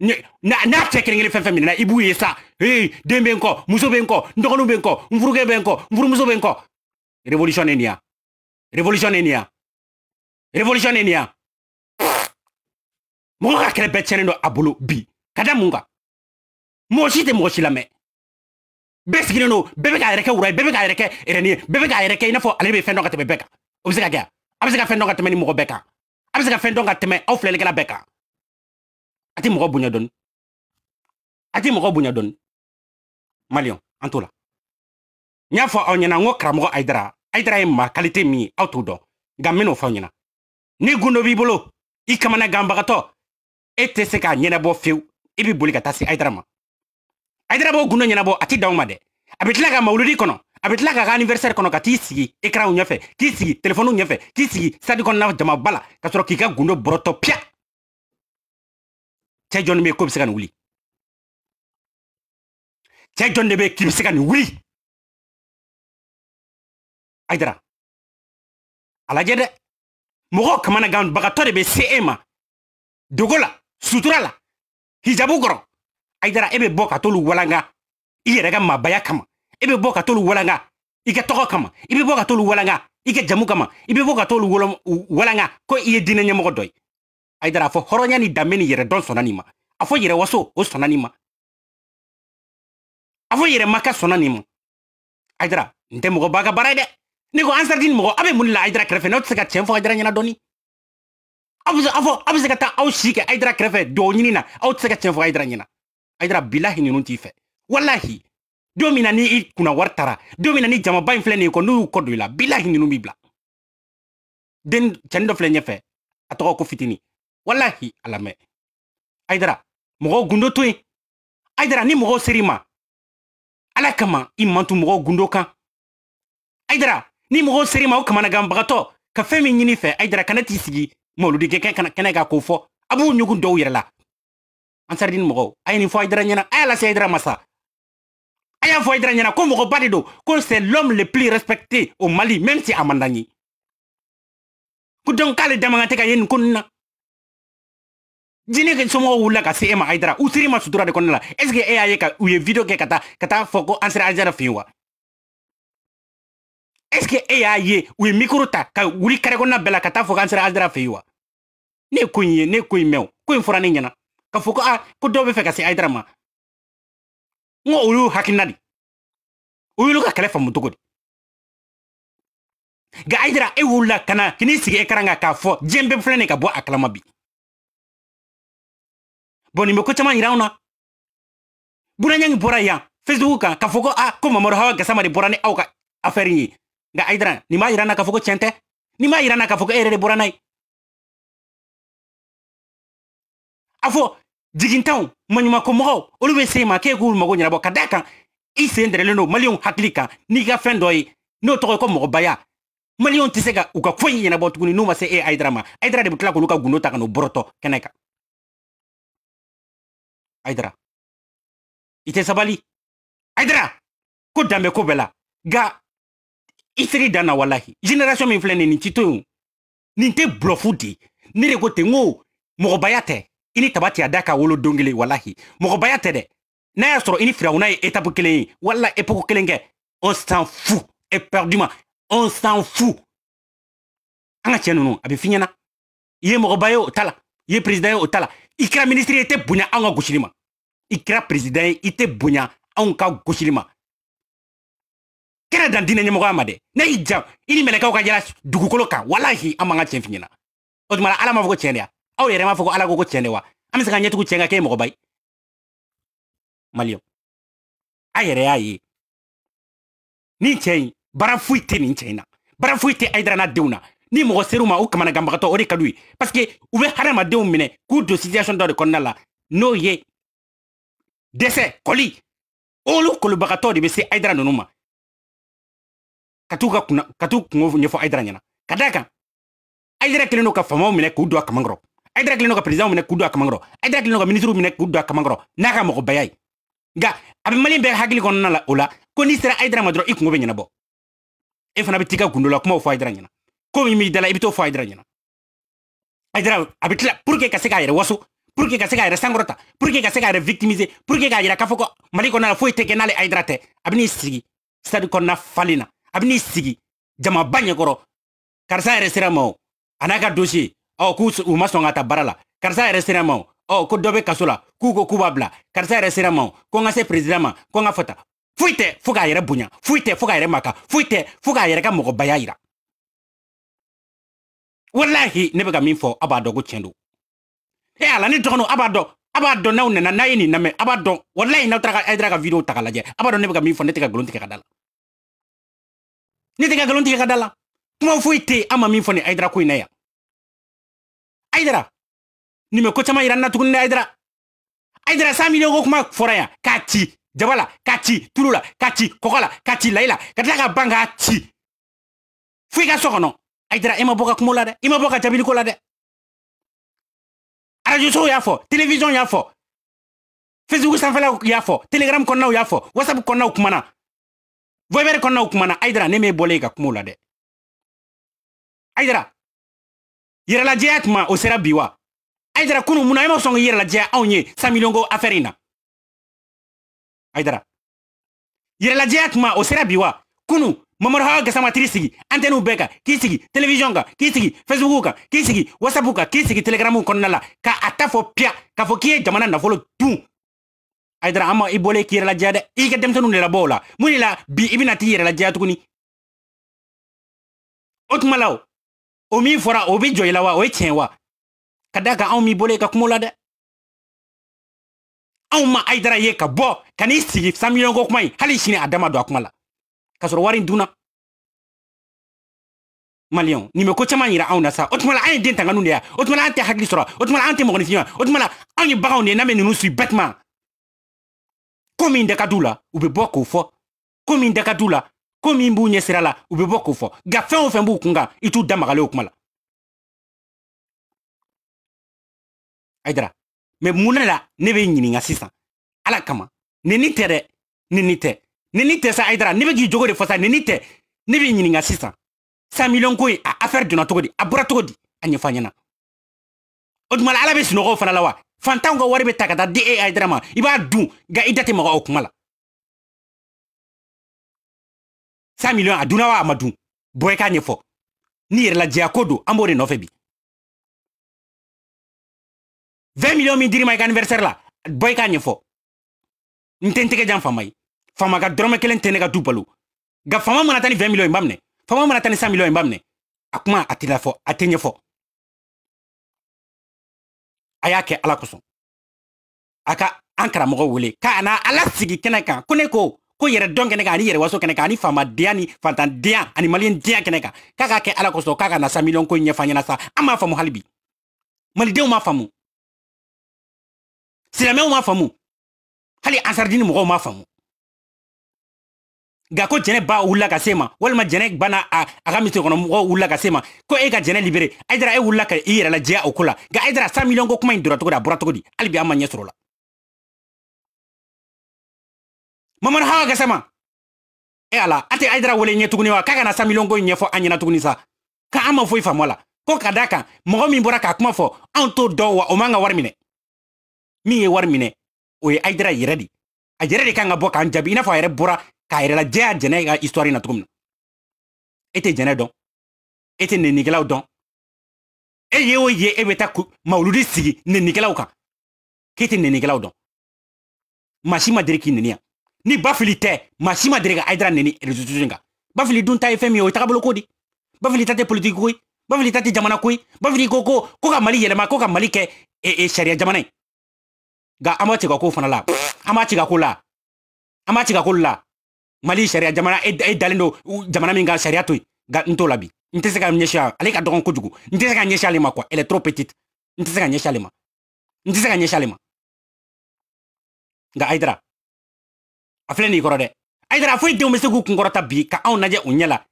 ye n'a cɛ kelen kelen fɛn fɛn minɛna i b'u ye sa hey ee, den bɛ n kɔ muso bɛ n kɔ n dɔgɔninw bɛ n kɔ n furukɛ bɛ n kɔ n furumuso bɛ n kɔ révolution ne nin révolution ne nin revolution nin ya mɔgɔ ka kɛlɛ bɛɛ tiɲɛnen dɔ a bolo bi ka da mun kan mɔgɔ si tɛ mɔgɔ si lamɛn bɛɛ sigilen don bɛɛ bɛ k'a yɛrɛ kɛ wura ye bɛɛ bɛ k'a yɛrɛ kɛ erɛni ye bɛɛ bɛ k'a yɛrɛ kɛ i n'a fɔ ale bɛ fɛn dɔ ka tɛmɛ bɛɛ kan o bɛ se ka kɛ a bɛ se ka fɛn dɔ ka tɛmɛ ni mɔgɔ bɛɛ kan a bɛ se ka fɛn dɔ ka tɛmɛ aw filɛlikɛla bɛɛ kan a tɛ mɔgɔ bonya dɔɔni a tɛ mɔgɔ bonya dɔɔni maliyɔn an t'o la n y'a fɔ aw ɲɛna n ko karamɔgɔ ayidara ayidara ye maa kalite min ye aw t'o dɔn nka n bɛn'o fɔ aw ɲɛna ni gundo b'i bolo i kamana ganbagatɔ e tɛ se k'a ɲɛnabɔ fewu i bi boli ka taa se ayidara ma ayidara b'o gundo ɲɛnabɔ a ti danw ma dɛ a bɛ tila ka mawuludi kɔnɔ a bɛ tila k'a ka anniversaire kɔnɔ ka t'i sigi écranw ɲɛfɛ k'i sigi telefɔniw ɲɛfɛ k'i sigi sadi kɔnɔna jamaba la ka sɔrɔ k'i ka gundo bɔrɔtɔ pia cɛ jɔnni bɛ k'o bɛ se ka nin wuli cɛ jɔnni de bɛ k'i bɛ se ka nin wuli ayidara a lajɛ dɛ mɔgɔw kamana gan bagatɔ de bɛ se e ma dogo la sutura la hijabu kɔrɔ ayidara e bɛ bɔ ka t'olu walanga i yɛrɛ ka mabaya kama i bɛ bɔ ka t'olu walanga i ka tɔgɔ kama i bɛ bɔ ka t'olu walanga i ka jamu kama i bɛ bɔ ka t'olu walanga ko i ye diinɛ ɲɛmɔgɔ dɔ ye ayidara a fɔ hɔrɔnya ni danbe ni yɛrɛ dɔn sɔnna nin ma a fɔ yɛrɛ waso o sɔnna nin ma a fɔ yɛrɛ maka sɔnna nin ma ayidara n tɛ mɔgɔ ba ka baara ye dɛ ne ko ansar di mɔgɔ aw bɛ mun de la ayidara kɛrɛfɛ n'aw tɛ se ka tiɲɛ fɔ ayidara ɲɛna dɔɔni aw bɛ se aw fɔ aw bɛ se ka taa aw si kɛ ayidara kɛrɛfɛ duwawu ɲini bilahi ninnu t'i fɛ walahi don min ni i kunna wari taara ni jamaba in filɛ nin n'u y'u kɔ bilahi ninnu b'i den cɛnin dɔ filɛ ɲɛfɛ ko fitini walahi a lamɛn ayidara gundo to yen ni mɔgɔw ser'i ma ala kama gundo kan ayidara ni mɔgɔw ser'i ma o kamanaganbagatɔ ka fɛn min ɲini fɛ ayidara kana t'i sigi mawuludi kɛ kana kɛnɛ ka k'o fɔ a b'u ɲugun dɔw yɛrɛ la ansaridini mɔgɔw a ye nin fɔ ayidara ɲɛna a y'a lase ayidara ma sa a y'a fɔ ayidara ɲɛna ko mɔgɔba de don ko c'est l'homme le plus respecté au mali même si a man d'an ye ko donc k'ale dama ka tɛ ka ye nin ko ninnu na jinɛ somɔgɔw wulila ka se e ma ayidara u seri ma sutura de kɔnɔna la est ce que e y'a ye ka u ye video kɛ ka taa ka taa fɔ ko ansari ayidara fɛ yen wa est ce que e y'a ye u ye mikro ta ka wuli kɛrɛkɔnɔna bɛɛ la ka taa fɔ k'an sera azara fɛ wa ne ye ko ye ne ko yi mɛw ko yi fɔra ne ɲɛna ka fɔ ko a ko dɔw bɛ fɛ ka se ayidara ma n ko olu y'u hakilina di u y'olu ka kɛlɛ faamu cogo di nka ayidara e wulila kana kini k'i sigi e karan k'a fɔ diɲɛ bɛɛ filɛ ne ka bɔ a kalama bi bɔn nin bɛ ko caman yira na bunanyangi bɔra yan facebook kan k'a fɔ ko a ko mamadu hawa gasama de bɔra ni aw ka afɛri ye nga a ni ma irana k'a fɔ chente ni ma irana k'a fɔ erere eh, boranai afo de manyuma ko ye a fɔ jigintanw se ma k'e gul mo gonyara ka d'a kan i sen dɛrɛlen don maliyɛnw hakili n'i ga fendoi n'o to ko mo baya malion tisega ka u ka foyi ɲɛnabɔ tuguni n'u ma se e eh, ayidara ma ayidara de butla ko luka guno gundo ta ka n'u bɔrɔtɔ kɛnɛ kan sabali ayidara ko dambe ko bela ga isiri dan na walahi generation min filɛ nin nin ti to yen nin tɛ bulɔfu de ne de ko ten n ko mɔgɔbaya tɛ i ni taba tiya da ka wolo don kelen walahi mɔgɔbaya tɛ dɛ n'a y'a sɔrɔ i ni firawuna ye étape kelen ye wala époque kelen kɛ on s'en fout éperdument on s'en fout an ka cɛ ninnu a bɛ f'i ɲɛna i ye mɔgɔba ye o ta la i ye président ye o ta la i kɛra ministre ye i tɛ bonya anw ka gosili ma i kɛra président ye i tɛ bonya anw ka gosili ma kɛra dan dinɛ ɲɛmɔgɔya ma dɛ ne y'i ja i ni walahi an man ka ala m'a fɔ ko tiɲɛ de ala ko ko tiɲɛ de wa an bɛ se ka ɲɛtugu tiɲɛ ka kɛ mɔgɔba ye maliyɛn a yɛrɛ y'a na baara ni mɔgɔ ser'u ma o kamanaganbagatɔ o de parce que u bɛ hadamadenw minɛ k'u don situation dɔ de kɔnɔna n'o ye dɛsɛ koli olu kolobagatɔ de be se ayidara ninnu katuka kuna katuka kunna ka t'u kungo ɲɛfɔ aidra ɲɛna ka da kan ayidara kelen do ka faamaw minɛ k'u don a kamankɔrɔ ayidara kelen do ka perezanw minɛ k'u don a kamankɔrɔ ayidara kelen do ka minisiriw minɛ k'u don a kamankɔrɔ n'a ka mɔgɔbaya mali bɛɛ hakili kɔnɔna la ola la ko n'i sera aidra madro ikungo be nyana bo e fana bɛ t'i ka gundola kumaw fɔ ayidara ɲɛna ko mi b'i da la i bɛ t'o fɔ ayidara ɲɛna pour que ka se k'a yɛrɛ waso pour que ka se k'a yɛrɛ sankɔrɔta pour que ka se k'a yɛrɛ victimiser pour que k'a yira kafoko fɔ ko mali kɔnɔna la fo tɛ kɛ n'ale ayidara tɛ a sigi stade kon na falina a bɛ n'i sigi jamaba ɲɛkɔrɔ karisa yɛrɛ sera ma o a n'a ka dossier ɔ k'u ma sɔn ka ta baara la karisa yɛrɛ sera ma o ɔ ko dɔ bɛ kaso la k'u ko k'u b'a bila karisa yɛrɛ sera ma o ko n ka se president ma ko n ka fɔ foyi tɛ fo k'a yɛrɛ bonya foyi tɛ fo k'a yɛrɛ maka foyi tɛ fo k'a yɛrɛ ka mɔgɔbaya yira walahi ne bɛ ka min fɔ a b'a dɔn ko tiɲɛ don e ala ni dɔgɔnɔ a b'a dɔn a b'a dɔn n'aw nana n'a ye nin lamɛn a b'a dɔn walahi n'aw taara ka video ta k'a lajɛ a b'a dɔn ne bɛ ka min fɔ ne tɛ ka nkalon tigɛ ka da la ne tɛ ka galon tigɛ ka da la kuma foyi tɛ an ma min fɔ nin ayidara ko in na yan ayidara nin bɛ ko caman yira n na tuguni dɛ ayidara ayidara san miliyɔn ko kuma fɔra ya k'a ci jaba la k'a ci tulu la k'a ci kɔkɔ la k'a ci layi la ka tila ka ban k'a ci fo i ka so kɔnɔ ayidara e ma bɔ ka kuma la dɛ i ma bɔ ka jaabili la dɛ arajosow y'a fɔ televizɔn y'a fɔ facebook sanfɛla y'a fɔ telegram kɔnɔnaw y'a fɔ whatsapp kɔnɔnaw kumana voyeur kɔnnaw kumana ayidara ne m'e bɔlen ka kuma o la dɛ ayidara yɛrɛlajɛya tuma o sera bi wa ayidara kunu munna e ma sɔn k'i yɛrɛlajɛya anw ye san miliyɔn afɛri na ayidara yɛrɛlajɛya tuma o sera bi wa kunu mamadu hawa gasamatiri sigi antɛniw bɛɛ kan k'i sigi televiziyɔn kan k'i sigi fesibuku kan k'i sigi wasapu kan k'i sigi telegaramu kɔnɔna la ka a ta fɔ piya k'a fɔ k'i ye jamana nafolo dun aydara amma i bole k'i yɛrɛ lajaya dɛ i ka denmisɛnninw de labɔ o la mun de la bi i bɛna t'i yɛrɛ lajaya tuguni o tuma la o min fɔra o be jɔ i la wa o ye tiɲɛ wa ka da kan anw m'i bolo ka kuma la dɛ anw ma ayidara ye ka bɔ ka n'i sigi sanmiliyɔnko kuma in hali sini a dama don a kuma la ka sɔrɔ wari in dunna maliyɛnw nin ko caman yira anw na sa o tuma an ye den tanganiw de ya o tuma an tɛ hakili sɔrɔ o tuma an tɛ mɔgɔninfin o tuma anw ye baganw de ye n'an bɛ ninnu sui bɛtuma komi ndeka du la u be bɔ k'o fɔ komi ndeka du la ko min b'u ɲɛ sira la u be bɔ k'o fɔ ga fɛn o fɛn b'u kun kan i t'u damagale o kuma la ayidara mɛ munna la ne be ɲininga sisan ala kama neni tɛ dɛ neni tɛ neni tɛ sa ayidara ne be k'i jogo de fɔ sa nini tɛ ne be ɲininga sisan sa miliyɔn ko ye a afɛrɛ donna cogo di a bɔra cogo di a ɲɛfɔ a ɲɛna o tuma la ala be sinɔgɔw fana la wa fantanw ka wari bɛ ta ka taa di e hayidara i b'a dun nka i da tɛ maga o kuma la sa miliyɔn a dunna wa a ma dun bɔ i k'a ɲɛfɔ n'i yɛrɛ lajɛya ko don an b'o de nɔfɛ bi vingt miliyɔn min dir'i ma i ka anniversaire la bɔ i k'a ɲɛfɔ n tɛ n tɛgɛ jan faama ye faama ka dɔrɔmɛ kelen tɛ ne ka du balo nka faama mana taa ni vingt miliyɔn in ba minɛ faama mana taa ni cent miliyɔn in ba minɛ a kuma a tɛ lafɔ a tɛ ɲɛfɔ a y'a kɛ ala kosɔn a ka an karamɔgɔ wele ka na ala sigi kɛnɛ kan ko ne ko ko yɛrɛ dɔn kɛnɛ kan ani yɛrɛwaso kɛnɛ kan ani diya ni diya ani diya kɛnɛ kan k'a k'a kɛ ala kosɔn k'a ka na sa miliyɔn ko ɲɛfɔ ɲɛna sa an m'a faamu hali bi malidenw m'a faamu silamɛw m'a faamu hali ansaridini mɔgɔw m'a faamu ga ko jɛnɛ ba wulila ka se ma walima jɛnɛ ba a ka misirikɔnɔmɔgɔ wulila ka se ma ko e ka jɛnɛ libere ayidara e wulila ka i e yɛrɛ lajɛya o ko la nka ayidara sa miliyɔn ko kuma ɲi dora cogo di a bɔra cogo di hali bi an ma ɲɛ sɔrɔ la mamadu hawa ka sama e ala an tɛ ayidara wele ɲɛ tuguni wa k'a kana sa miliyɔn ko ɲɛfɔ an ɲɛna tuguni sa ka an ma foyi faamu a la ko ka da kan mɔgɔ min bɔra k'a kuma fɔ anw t'o dɔn wa o man ka wari minɛ min ye wari minɛ o ye ayidara yɛrɛ de a yɛrɛ de kan ka bɔ k'an jaabi i n'a fɔ a yɛrɛ bɔra k'a yɛrɛla la jɛya jɛnɛ ka histoire na cogo min e tɛ jɛnɛ dɔn e tɛ nenikɛlaw dɔn e ye o ye e bɛ taa mawuludi sigi nenikɛlaw kan k'e tɛ nenikɛlaw dɔn maa si ma deli k'i neni yan ni bafili tɛ maa si ma deli ka hayidara neni réseaux kan bafili dun ta ye fɛn min ye o ye tagabolo ko de bafili ta tɛ politique ko ye bafili ta tɛ jamana ko ye bafili ko ko ko ka mali yɛlɛma ko ka mali kɛ e, e, sariya jamana ye nka an b'a cɛ ko fana la an b'a cɛ ko la an b'a cɛ ko la mali sariya jamana e dalen do jamana min ka sariya to yen nka n t'o la n tɛ se ka ɲɛsin ale ka dɔgɔn kojugu n tɛ se ka ɲɛsin ale ma kuwa elle est trop petite n tɛ se ka ɲɛsin ale ma n tɛ se ka ɲɛsin ale ma nka ayidara a filɛ nin kɔrɔ dɛ ayidara a foyi denw bɛ se k'u kunkɔrɔta bi ka anw lajɛ u ɲɛ la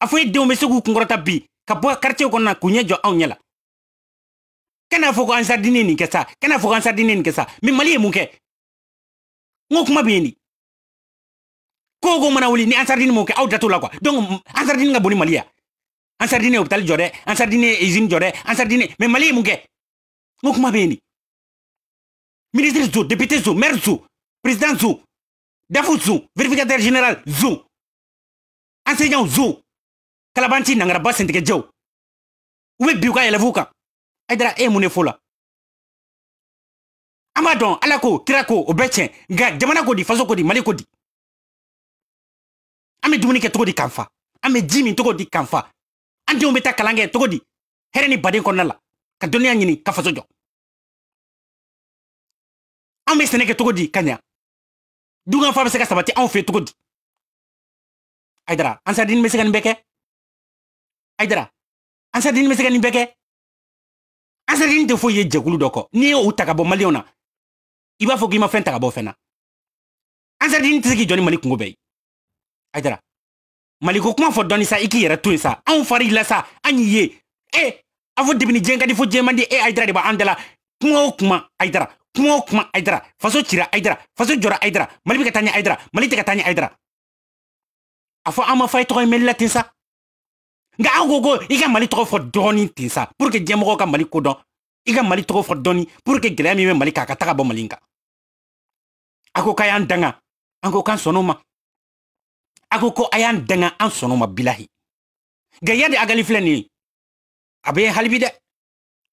a foyi denw bɛ se k'u kunkɔrɔta bi ka bɔ quartier kɔnɔna na k'u ɲɛ jɔ anw ɲɛ la kana fɔ ko ansardini nin kɛ sa kana fɔ ko ansardini nin kɛ sa mais mali ye mun kɛ n ko kuma bɛ yen de kogo mana wuli ni ansardini mo kɛ aw datugula kuwa donc ansardini nga boni malia ya ansardini e hôpital jore dɛ ansardini ye usine jɔ ansardini e, mais mali ye mun kɛ kuma bɛ ministre zo député zo maire zo président zo dafu zo vérificateur général zo enseignant zo kalabanti nangaraba sentigɛ basse ndike jow ube biu ka yɛlɛfuw aidra e eh, mune fola amadon alako kirako obetien b'a dɔn ala jamana ko di faso ko di mali ko di an bɛ dumuni kɛ cogo di kanfa an bɛ ji min cogo di kanfa an denw bɛ taa kalan kɛ cogo di hɛrɛ ni baden kɔnɔna la ka dɔnniya ɲini ka faso jɔ an bɛ sɛnɛ kɛ cogo di ka ɲa dunkafa bɛ se ka sabati anw fɛ cogo di ayidara ansadini bɛ se ka nin bɛɛ kɛ ayidara ansadini bɛ se ka nin bɛɛ kɛ ansadini tɛ foyi ye jɛkulu dɔ kɔ n'i ye u ta ka bɔ maliyɛnw na i b'a fɔ k'i ma fɛn ta ka bɔ fɛn na ansadini tɛ se k'i jɔ ni mali kungo bɛɛ ye Aidara maliko kuma fɔ Doni sa iki k'i yɛrɛ sa anw far'i la sa an ye e a fɔ debini di fo Jemandi, e Aidara di ba Andela, kuma o kuma Aidara kuma o kuma Aidara faso cira Aidara faso jora Aidara Mali bɛ Aidara Mali tɛ Aidara a ama an ma fɔ la tinsa, sa nka an Ika ko i ka Mali tɔgɔ fɔ ka Mali kodɔn i ka Mali tɔgɔ fɔ dɔɔni pour que gɛlɛya min bɛ Mali ka kan danga k'an Aku ko ayan dengan ansono bilahi gaya de agali fleni abe halibide de.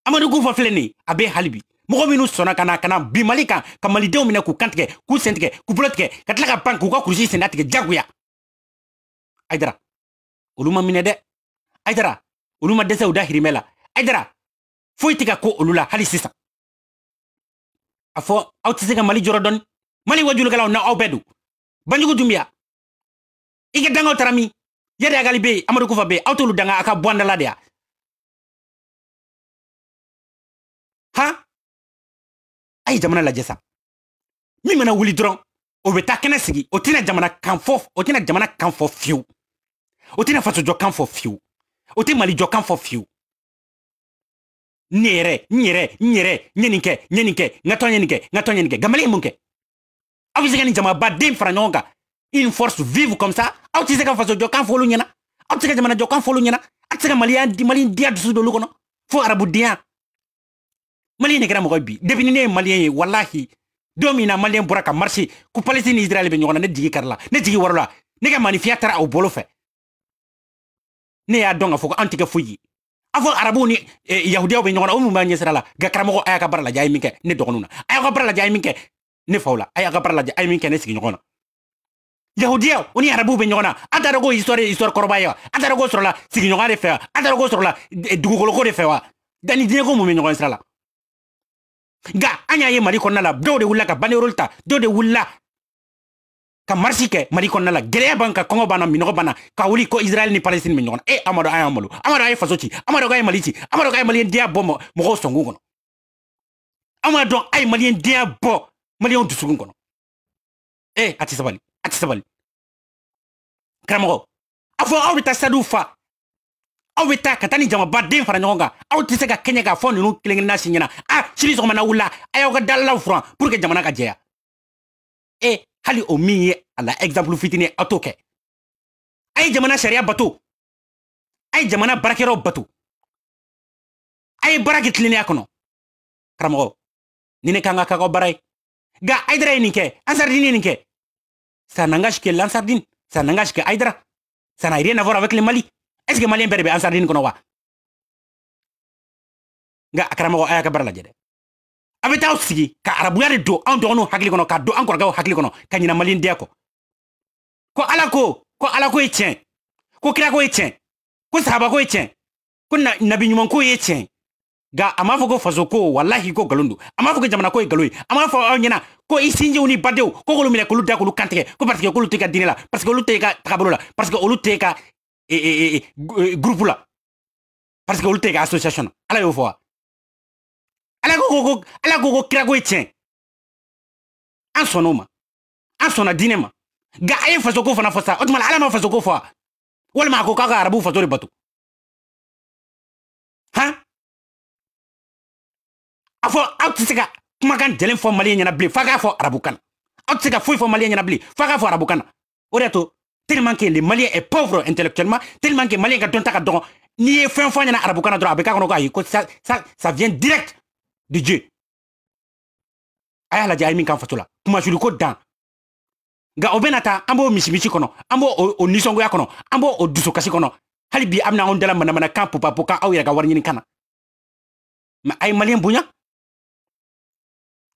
amadu kofa filɛ abe halibi. a minu sona kana kana bimalika, sɔnna ka na ka na bin mali kan ka malidenw minɛ k'u kantigɛ k'u sentigɛ k'u bolo tigɛ k'u ka ko ulula halisisa. Afo, autisika mali wajulu na obedu. bɛɛ don ike danga dangaw tara agali be amadu kufa be yen aw danga aka ka bɔ andala ya ha a jamana la jesa mi mana wuli dron o bɛ taa sigi o tɛna jamana kan fɔ o tɛna jamana kan fɔ fiyewu o tɛna fasojɔ kan fɔ fiyewu o tɛ malijɔ kan fɔ fiyewu n yɛrɛ n yɛrɛ n yɛrɛ n ye nin kɛ n ye gamali ye mun kɛ aw bɛ se fara nyonga une force vive comme ça aw tɛ se faso jokan kan fɔ olu ɲɛna aw tɛ se ka jamana jɔ kan fɔ olu ɲɛna aw tɛ se malien maliyɛn di maliyɛn diya dusu don olu kɔnɔ fo arabudenya maliyɛn malien kɛra mɔgɔ bi depuis ni ne malien maliyɛn ye walahi don min na maliyɛn bɔra ka marché ko palestine ni israel bɛ ɲɔgɔn na ne digi karila ne jigi warala ne ka manifiya taara aw bolo fɛ ne y'a dɔn ah, eh, k'a ko an tɛ kɛ foyi a ni yahudiyaw bɛ ɲɔgɔn o min b'a la nka karamɔgɔ a y'a ka baara lajɛ a ye ne dɔgɔninw ka ne la a y'a ka baara lajɛ a ne yahudiyaw o ni arabuw bɛ ɲɔgɔn na an t'a dɔn ko histoire histoire kɔrɔba eh, ye wa an t'a dɔn ko sɔrɔla sigiɲɔgɔnya de fɛ wa an t'a dɔn ko sɔrɔla dugukoloko de fɛ wa dani diɲɛ ko mun bɛ ɲɔgɔn sira la nka an y'a ye mali kɔnɔna la dɔw de wulila ka banderole ta dɔw de wulila ka marsi kɛ mali kɔnɔna la gɛlɛya b'an ka kɔngɔ b'an na minɔgɔ b'an ka wuli ko israɛl ni palestine bɛ ɲɔgɔn e eh, amadu an y'an malo amadu an ye faso ci amadu k'a ye mali ci amadu k'a ye maliyɛndenya bɔ mɔgɔw sɔngun kɔnɔ an b'a dɔn a ye maliyɛndenya bɔ maliyɛnw dusukun kɔnɔ e eh, a tɛ sabali a tɛ sabali karamɔgɔ a fɔ aw bɛ taa sadiw fa aw bɛ taa ka taa ni jamabaden fara ɲɔgɔn kan aw tɛ se ka kɛɲɛ k'a fɔ ninnu kelen na si ɲɛna a sini sɔgɔma na wula a y'aw ka dalalaw furan pour que jamana ka jɛya e hali o min ye a la exemple fitinin aw t'o kɛ a ye jamana sariya bato a ye jamana baarakɛyɔrɔ bato a ye baara kɛ tilennenya kɔnɔ karamɔgɔ ni ne kan ka k'aw ka baara ye nka ayidara ye nin kɛ ansari dini ye nin kɛ ça n'engage que l'Ansardine, ça n'engage que Aïdra, ça n'a rien à voir avec le Mali. Est-ce que le Malien perd Ansardine qu'on a nga akarama aya ka barala jede abe taw sigi ka arabu yare do an do no hakli kono ka do an ko gaw hakli kono ka nyina malin de ko ko ala ko ko ala ko e ko kira ko e ko sahaba ko e ko nabi nyuman ko e ga a ko fazo ko wallahi ko galundu do ko jamana ko ye galo o a ko isinje uni ɲɛna ko ko lumine ko lutta ko k'olu ko parce que ko lutte ka dinela parce que lutte ka tagabolo la parce que olu tɛ ka e, e, e, groupe la parce que olu tɛ ka association ala y'o fɔ ala ko ko ala ko ko kira ko etien an sɔnna o ma an sɔnna diinɛ ga ay fazo ko fana fɔ sa o tuma ala ma fazo ko fɔ wa ma ko k'a ka fazo ribatu de bato afo fɔ aw tɛ se ka kumakan jɛlen fɔ maliyɛn ɲɛna bilen f'a k'a arabukan na aw fo se ka foyi fɔ maliyɛn ɲɛna arabukan oreto tellement que le malien est pauvre intellectuellement tellement que malien ka dɔnta ka don n'i e fɛn fo ɲɛna arabukan dro abeka a k'a ko ayi ko ça ça ça vient direct de dieu a y'a lajɛ k'an fatula kuma julu ko dan nka obenata ambo taa an b'o misimisi kɔnɔ an b'o o nisɔngoya kɔnɔ o dusukasi kɔnɔ hali bi amna on dela dala manamanakan kampu aw yɛrɛ ka wari ɲini kan na mɛ a ye maliyɛn bonya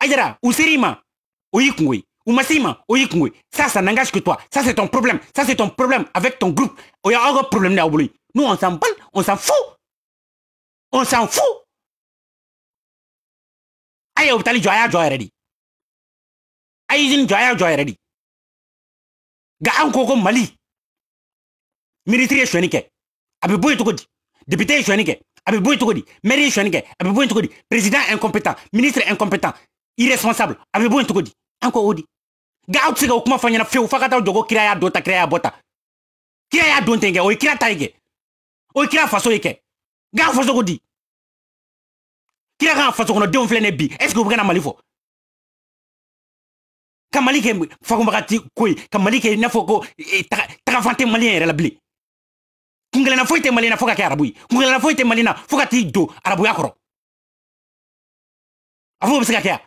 Ayara, ou Oyikungui, ou Oyikungui. Ça, ça n'engage que toi. Ça, c'est ton problème. Ça, c'est ton problème avec ton groupe. Il y a encore problème là, Nous, on s'en bat, on s'en fout. On s'en fout. Aïe, Optali, Joya, Joya, Reddy. Aïe, Zin, Joya, Joya, Reddy. Gaam Koko Mali. Ministrier je suis Abi boy to Député, je suis Abi boy je suis Président incompétent. Ministre incompétent. irresponsible a bɛ bɔ yen di an ko o di nka aw tɛ se ka o kuma fɔ ɲɛna fiyewu f'a ka taa jɔ ko kira y'a don tan kira y'a bɔ tan kira y'a don ten kɛ o ye kira ta ye kɛ o ye kira faso ye kɛ nka a fɔ cogo di kira ka faso kɔnɔ denw filɛ nin bi est ce que u bɛ ka na mali fɔ ka mali kɛ fagunbagati ko ye ka mali kɛ i n'a fɔ ko tagafan tɛ maliyɛn yɛrɛ la bilen kunkelenna foyi tɛ maliyɛn na fo ka kɛ arabu ye kunkelenna foyi tɛ maliyɛn na fo ka t'i don arabuya kɔrɔ a fɔ o bɛ se ka kɛ yan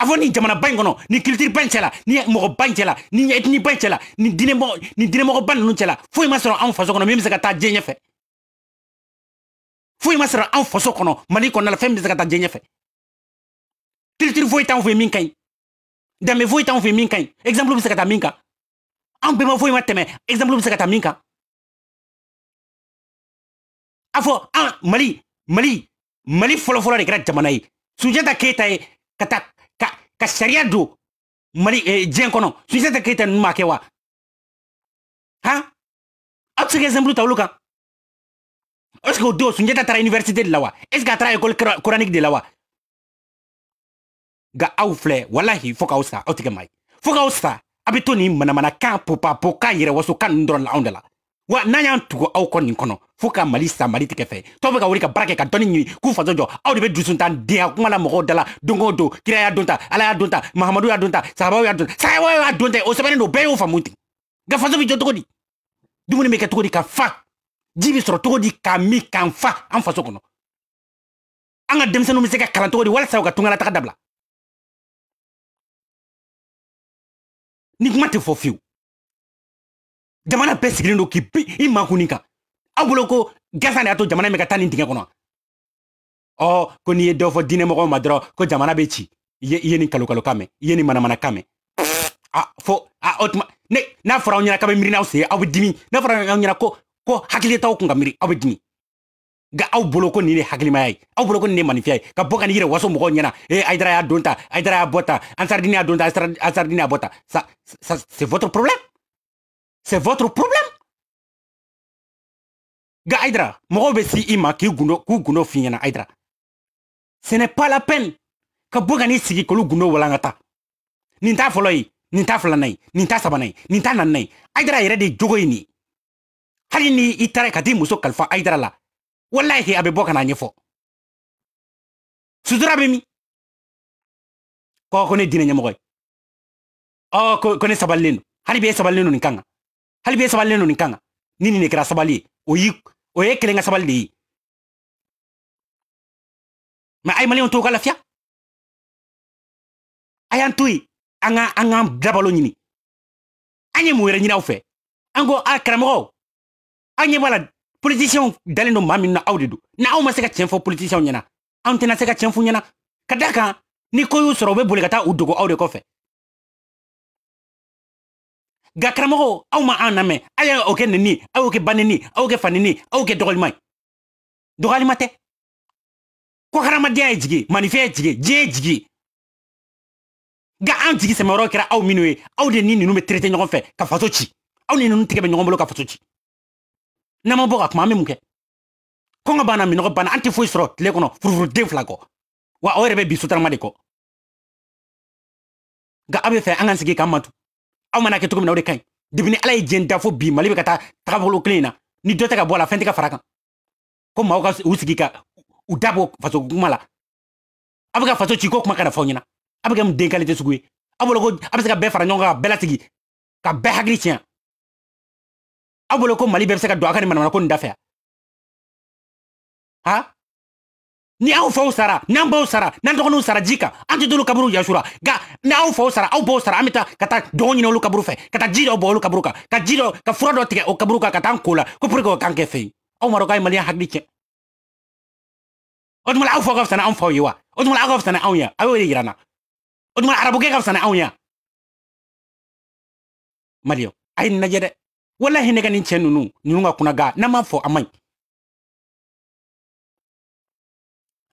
a fɔ ni jamana ba in kɔnɔ ni kilitiri ba in cɛla ni mɔgɔ ba in cɛla ni etini ba in cɛla ni dinɛmɔgɔ ni dinɛmɔgɔ ba ninnu cɛla foyi ma sɔrɔ anw faso kɔnɔ min bɛ se ka taa diɲɛ ɲɛfɛ foyi ma sɔrɔ anw faso kɔnɔ mali kɔnɔna la fɛn min bɛ se ka taa diɲɛ ɲɛfɛ kilitiri foyi t'anw fɛ min ka ɲi danbe foyi t'anw fɛ min ka ɲi exemple bɛ se ka taa min kan anw bɛnba foyi ma tɛmɛ exemple bɛ se ka taa min kan a fɔ an mali mali mali fɔlɔfɔlɔ de kɛra jamana ye sunjata keyita ye ka taa ka sariya don mali diɲɛ kɔnɔ sunjata keyita ninnu m'a kɛ wa han aw tɛ se ka exemple ta olu kan est ce que o don sunjata taara université de la wa est ce que a taara école coranique de la wa nka aw filɛ walahi fo k'aw sa aw tɛ kɛ maa ye fo k'aw sa aw bɛ to nin manamanakan popapo kan yɛrɛ waso kan ninnu dɔrɔn la anw de la wa nanya y'an tugu aw kɔ nin kɔnɔ fo ka mali sa mali tigɛ ka wuli ka brake ka dɔɔni ni k'u fa jojo au de be bɛ dusuntan denya kuma la mo dala don do don kira y'a donta ala y'a donta mahamadu y'a donta sahaba y'a donta ta wa y'a donta o sɛbɛnnen don bɛɛ y'o faamu ten nka faso bɛ jɔ cogo di dumuni bɛ kɛ cogo di ka fa jibi bɛ to cogo di ka mi k'an fa an fa faso kɔnɔ an se no mi se ka kalan cogo di walasa u ka tungalataga dabila ni kuma tɛ fo fiu jamana bɛɛ sigilen do k'i bi i makunni kan aw bolo ko gasa de y'a to jamana in bɛ ka taa nin dingɛ kɔnɔ ɔ ko n'i ye dɔ fɔ diinɛmɔgɔw ma dɔrɔn ko jamana bɛ ci i ye i ye nin kan mɛn i ye nin kan mɛn a fo a o ne n'a fɔra aw ɲɛna k'a bɛ miiri n'aw dimi n'a fɔra aw ɲɛna ko ko hakili t'aw kun ka miiri aw bɛ dimi nka aw bolo ko nin de hakilimaya ye aw bolo ko nin de manifiya ka bɔ n'i yɛrɛ waso mɔgɔw ɲɛna ee eh, ayidara y'a don tan y'a bɔ Ansar ansaridini y'a don tan ansaridini y'a bɔ sa sa c'est votre problème c'est votre problème ga aidra si i ma k'i gundo k'u gundo f'i ɲɛna ce n'est pas la peine ka bɔ ka n'i sigi k'olu gundo walankata nin t'a fɔlɔ ye t'a filanan ye nin t'a sabanan ye nin t'a naaninan ye aidara yɛrɛ de jogo ye hali ni i ka t'i muso kalifa aidara la walahi a bɛ bɔ ka n'a ɲɛfɔ sutura bɛ min ko ko ne diinɛ ɲɛmɔgɔ ye ɔ ko ne sabalilen hali bi e sabalilen don Halipye sobalen nou ni kanga, nini nekera sobali, oye kele nga sobali di. Ma ay mani yon tou kalafya? Ayan tou yi, angan, angan, drabalo njini. Anye mwere njina ou fe, ango akra mwou. Anye mwala, politisyon dalen nou mami nou na ou didou. Na ou mwase ka chenfo politisyon njena, antena se ka chenfo njena. Kadaka, niko yon sorowe bole gata ou dogo ou deko fe. ga karamɔgɔ aw ma an lamɛn a y'a o kɛ nini a y'o kɛ banini a y'o kɛ fanini a y'o kɛ dɔgɔlima ye dɔgɔlima tɛ ko hadamadenya ye jigi manifɛn ye jigi diɲɛ ye jigi ga an jigi sɛmɛyɔrɔ kɛra aw minnu ye aw de ni ninnu bɛ traité ɲɔgɔn fɛ ka faso ci aw ni ninnu tigɛ bɛ ɲɔgɔn bolo ka faso ci n'an ma bɔ ka kuma an bɛ mun kɛ kɔngɔ banna minɔgɔ banna an tɛ foyi sɔrɔ tile kɔnɔ furufuruden fila kɔ wa aw yɛrɛ bɛ bi sotarama de kɔ nka aw bɛ fɛ an ka sigi k'an matu aw mana kɛ cogo min na o de ka ɲi depi ni ala ye diɲɛ da fo bi mali bɛ ka taa tagabolo kelen in na ni dɔ tɛ ka bɔ a la fɛn tɛ ka fara kan ko maaw ka u sigi ka u da bɔ faso kuma la a bɛ ka faso ci ko kuma kana fɔ ɲɛna a bɛ kɛ mun den kalite sugu ye aw bolo ko a bɛ se ka bɛɛ fara ɲɔgɔn kan ka bɛɛ lasigi ka bɛɛ hakili tiɲɛ aw bolo ko mali bɛɛ bɛ se ka don a ka nin manamana ko nin da fɛ ha ni aw faw sara n'an baw sara n'an dɔgɔninw sara ji kan an tɛ t'olu kaburu yasura nka ni aw faw sara aw b'o sara an bɛ taa ka taa dɔgɔ ɲini olu kaburu fɛ ka taa ji dɔ bɔ olu kaburu kan ka ji dɔ ka fura dɔ tigɛ o kaburu kan ka taa an ko la ko pour que o k'an kɛ fɛ yen aw marɔ k'a ye maliyɛn hakili cɛ o tuma la aw faw ka fisa ni faw ye wa o tuma la aw ka fisa ni anw ye a y'o de yira n na o tuma la arabukɛ ka fisa ni anw ye maliyɛn a ye nin lajɛ dɛ walahi ne ka nin cɛ ninnu ninnu ka ga n'an m'a fɔ a man ɲi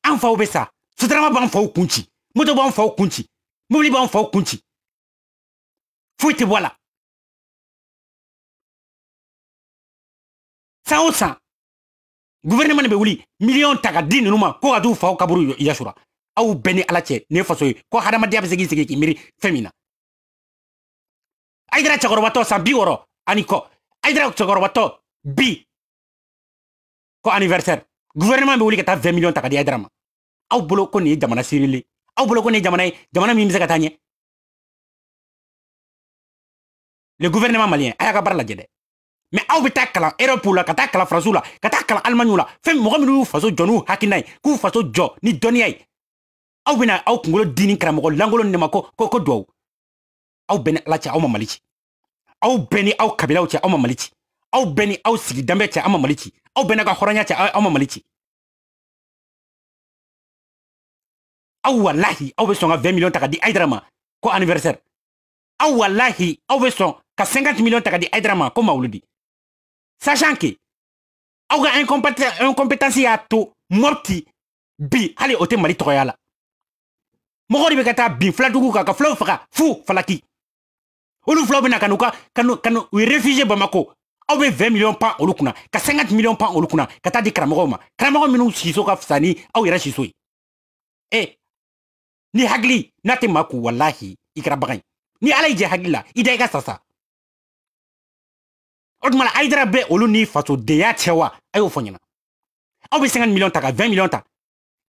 an faw bɛ sa sotarama b'an faw kun ci moto b'an faw kun ci mobili b'an faw kun ci foyi tɛ bɔ a la san o san guvɛrɛnɛma nin bɛ wuli miliyɔn ta ka di ninnu ma ko ka t'u faw kaburu yasura aw bɛɛ ni ala cɛ nin ye faso ye ko hadamadenya bɛ se k'i sigi k'i miiri fɛn min na a yira cɛkɔrɔbatɔ san bi wɔɔrɔ ani kɔ a yira cɛkɔrɔbatɔ bi ko anniversaire guvɛrɛnɛma bɛ wuli ka taa 20 miliyɔn ta ka di a ma aw bolo ko nin ye jamana sirili aw bolo ko nin ye jamana ye jamana min bɛ se ka taa ɲɛ le gouvernement malien a y'a ka bara lajɛ dɛ mɛ aw bɛ taa kalan erɔpu la ka taa kalan faransiw la ka taa kalan alimaɲiw la fɛn mɔgɔ minnu y'u faso jɔ n'u hakilina ye k'u faso jɔ ni dɔnniya ye aw bɛna aw kunkolo di ni karamɔgɔ lankolon ne ma ko ko duwawu aw bɛn ni ala cɛ aw ma mali ci aw bɛn ni aw kabilaw cɛ aw ma mali ci aw bɛn ni aw sigi danbe cɛ aw ma mali ci aw bɛn n'aw ka hɔrɔnya cɛ aw ma mali ci aw wallahi aw bɛ sɔn ka 20 million ta ka di Haidara ma ko anniversaire aw wallahi aw bɛ sɔn ka 50 million ta ka di Haidara ma ko mawuludi sachant que aw ka incompétence y'a to Mopti bi hali o tɛ Mali tɔgɔya la mɔgɔ de bɛ ka taa bin filadugu kan ka filaw faga fu falaki olu filaw bɛ na ka n'u ka ka n'u ka réfugié Bamako aw bɛ 20 million pan olu kunna ka 50 million pan olu kunna ka taa di karamɔgɔw ma karamɔgɔ minnu siso ka fisa ni aw yɛrɛ siso ye e eh, ni hakili n'a tɛ maa ko walahi ni ala y'i jɛ hakili la i da ka sasa o tuma na ayidara bɛ olu ni fasodenya cɛ wa a aw be cinquante million ta ka vingt million ta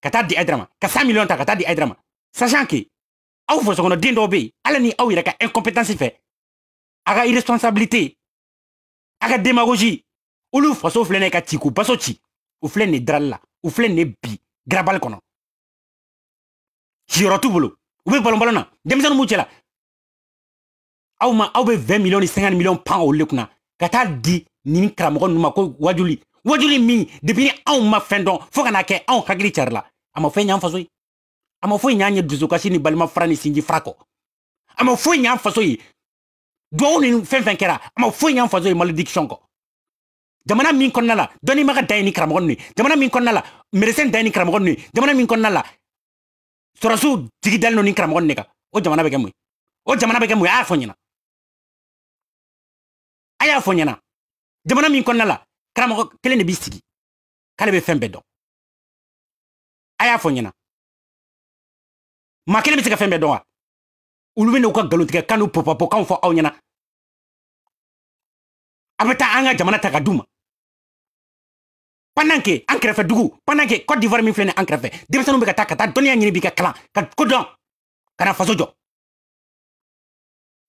ka taa di ayidara ka cent million ta ka taa di ayidara sachant que aw fasokɔnɔden dɔw bɛ yen ala ni aw yɛrɛ ka incompétence fɛ a ka irresponsabilité a ka démagogie olu faso filɛ ka ci k'u baso ci u filɛ nin bi garabali kɔnɔ siyɔrɔ t'u bolo u bɛ balon balon na denmisɛnnin b'u cɛla aw ma aw bɛ vingt miliyɔn ni cinquante miliyɔn pan olu le kunna ka taa di nin karamɔgɔ ninnu ma ko wajuli wajuli min depuis ni anw ma fɛn dɔn fo ka n'a kɛ anw hakili carila a ma fɛn y'an faso ye a ma foyi y'an ye dusukasi ni balima fara ni sinji fara kɔ a ma foyi y'an faso ye duwawu ni fɛn fɛn kɛra a ma foyi y'an faso ye malediction kɔ jamana min kɔnɔna la dɔnnibaga dan ye ni karamɔgɔ ninnu ye jamana min kɔnɔna la médecin dan ye ni karamɔgɔ ninnu ye jamana min kɔnɔna la sɔrɔsiw jigi dalen ni nin karamɔgɔ nin ka o jamana bɛ kɛ mun o jamana bɛ kɛ mun a y'a fɔ ɲɛna a y'a fɔ ɲɛna jamana min kɔnɔna la karamɔgɔ kelen de b'i sigi k'ale bɛ fɛn bɛɛ dɔn a y'a fɔ ɲɛna maa kelen bɛ se ka fɛn bɛɛ dɔn wa olu bɛ n'u ka nkalontigɛ kan n'u pɔpɔpɔkan fɔ aw ɲɛna a bɛ taa an ka jamana ta ka d'u ma pendant que an kɛrɛfɛ dugu pendant que cote d'ivoire min filɛ ni an kɛrɛfɛ denmisɛnninw bɛ ka taa ka taa dɔnniya ɲini bi ka kalan ka ko dɔn ka na faso jɔ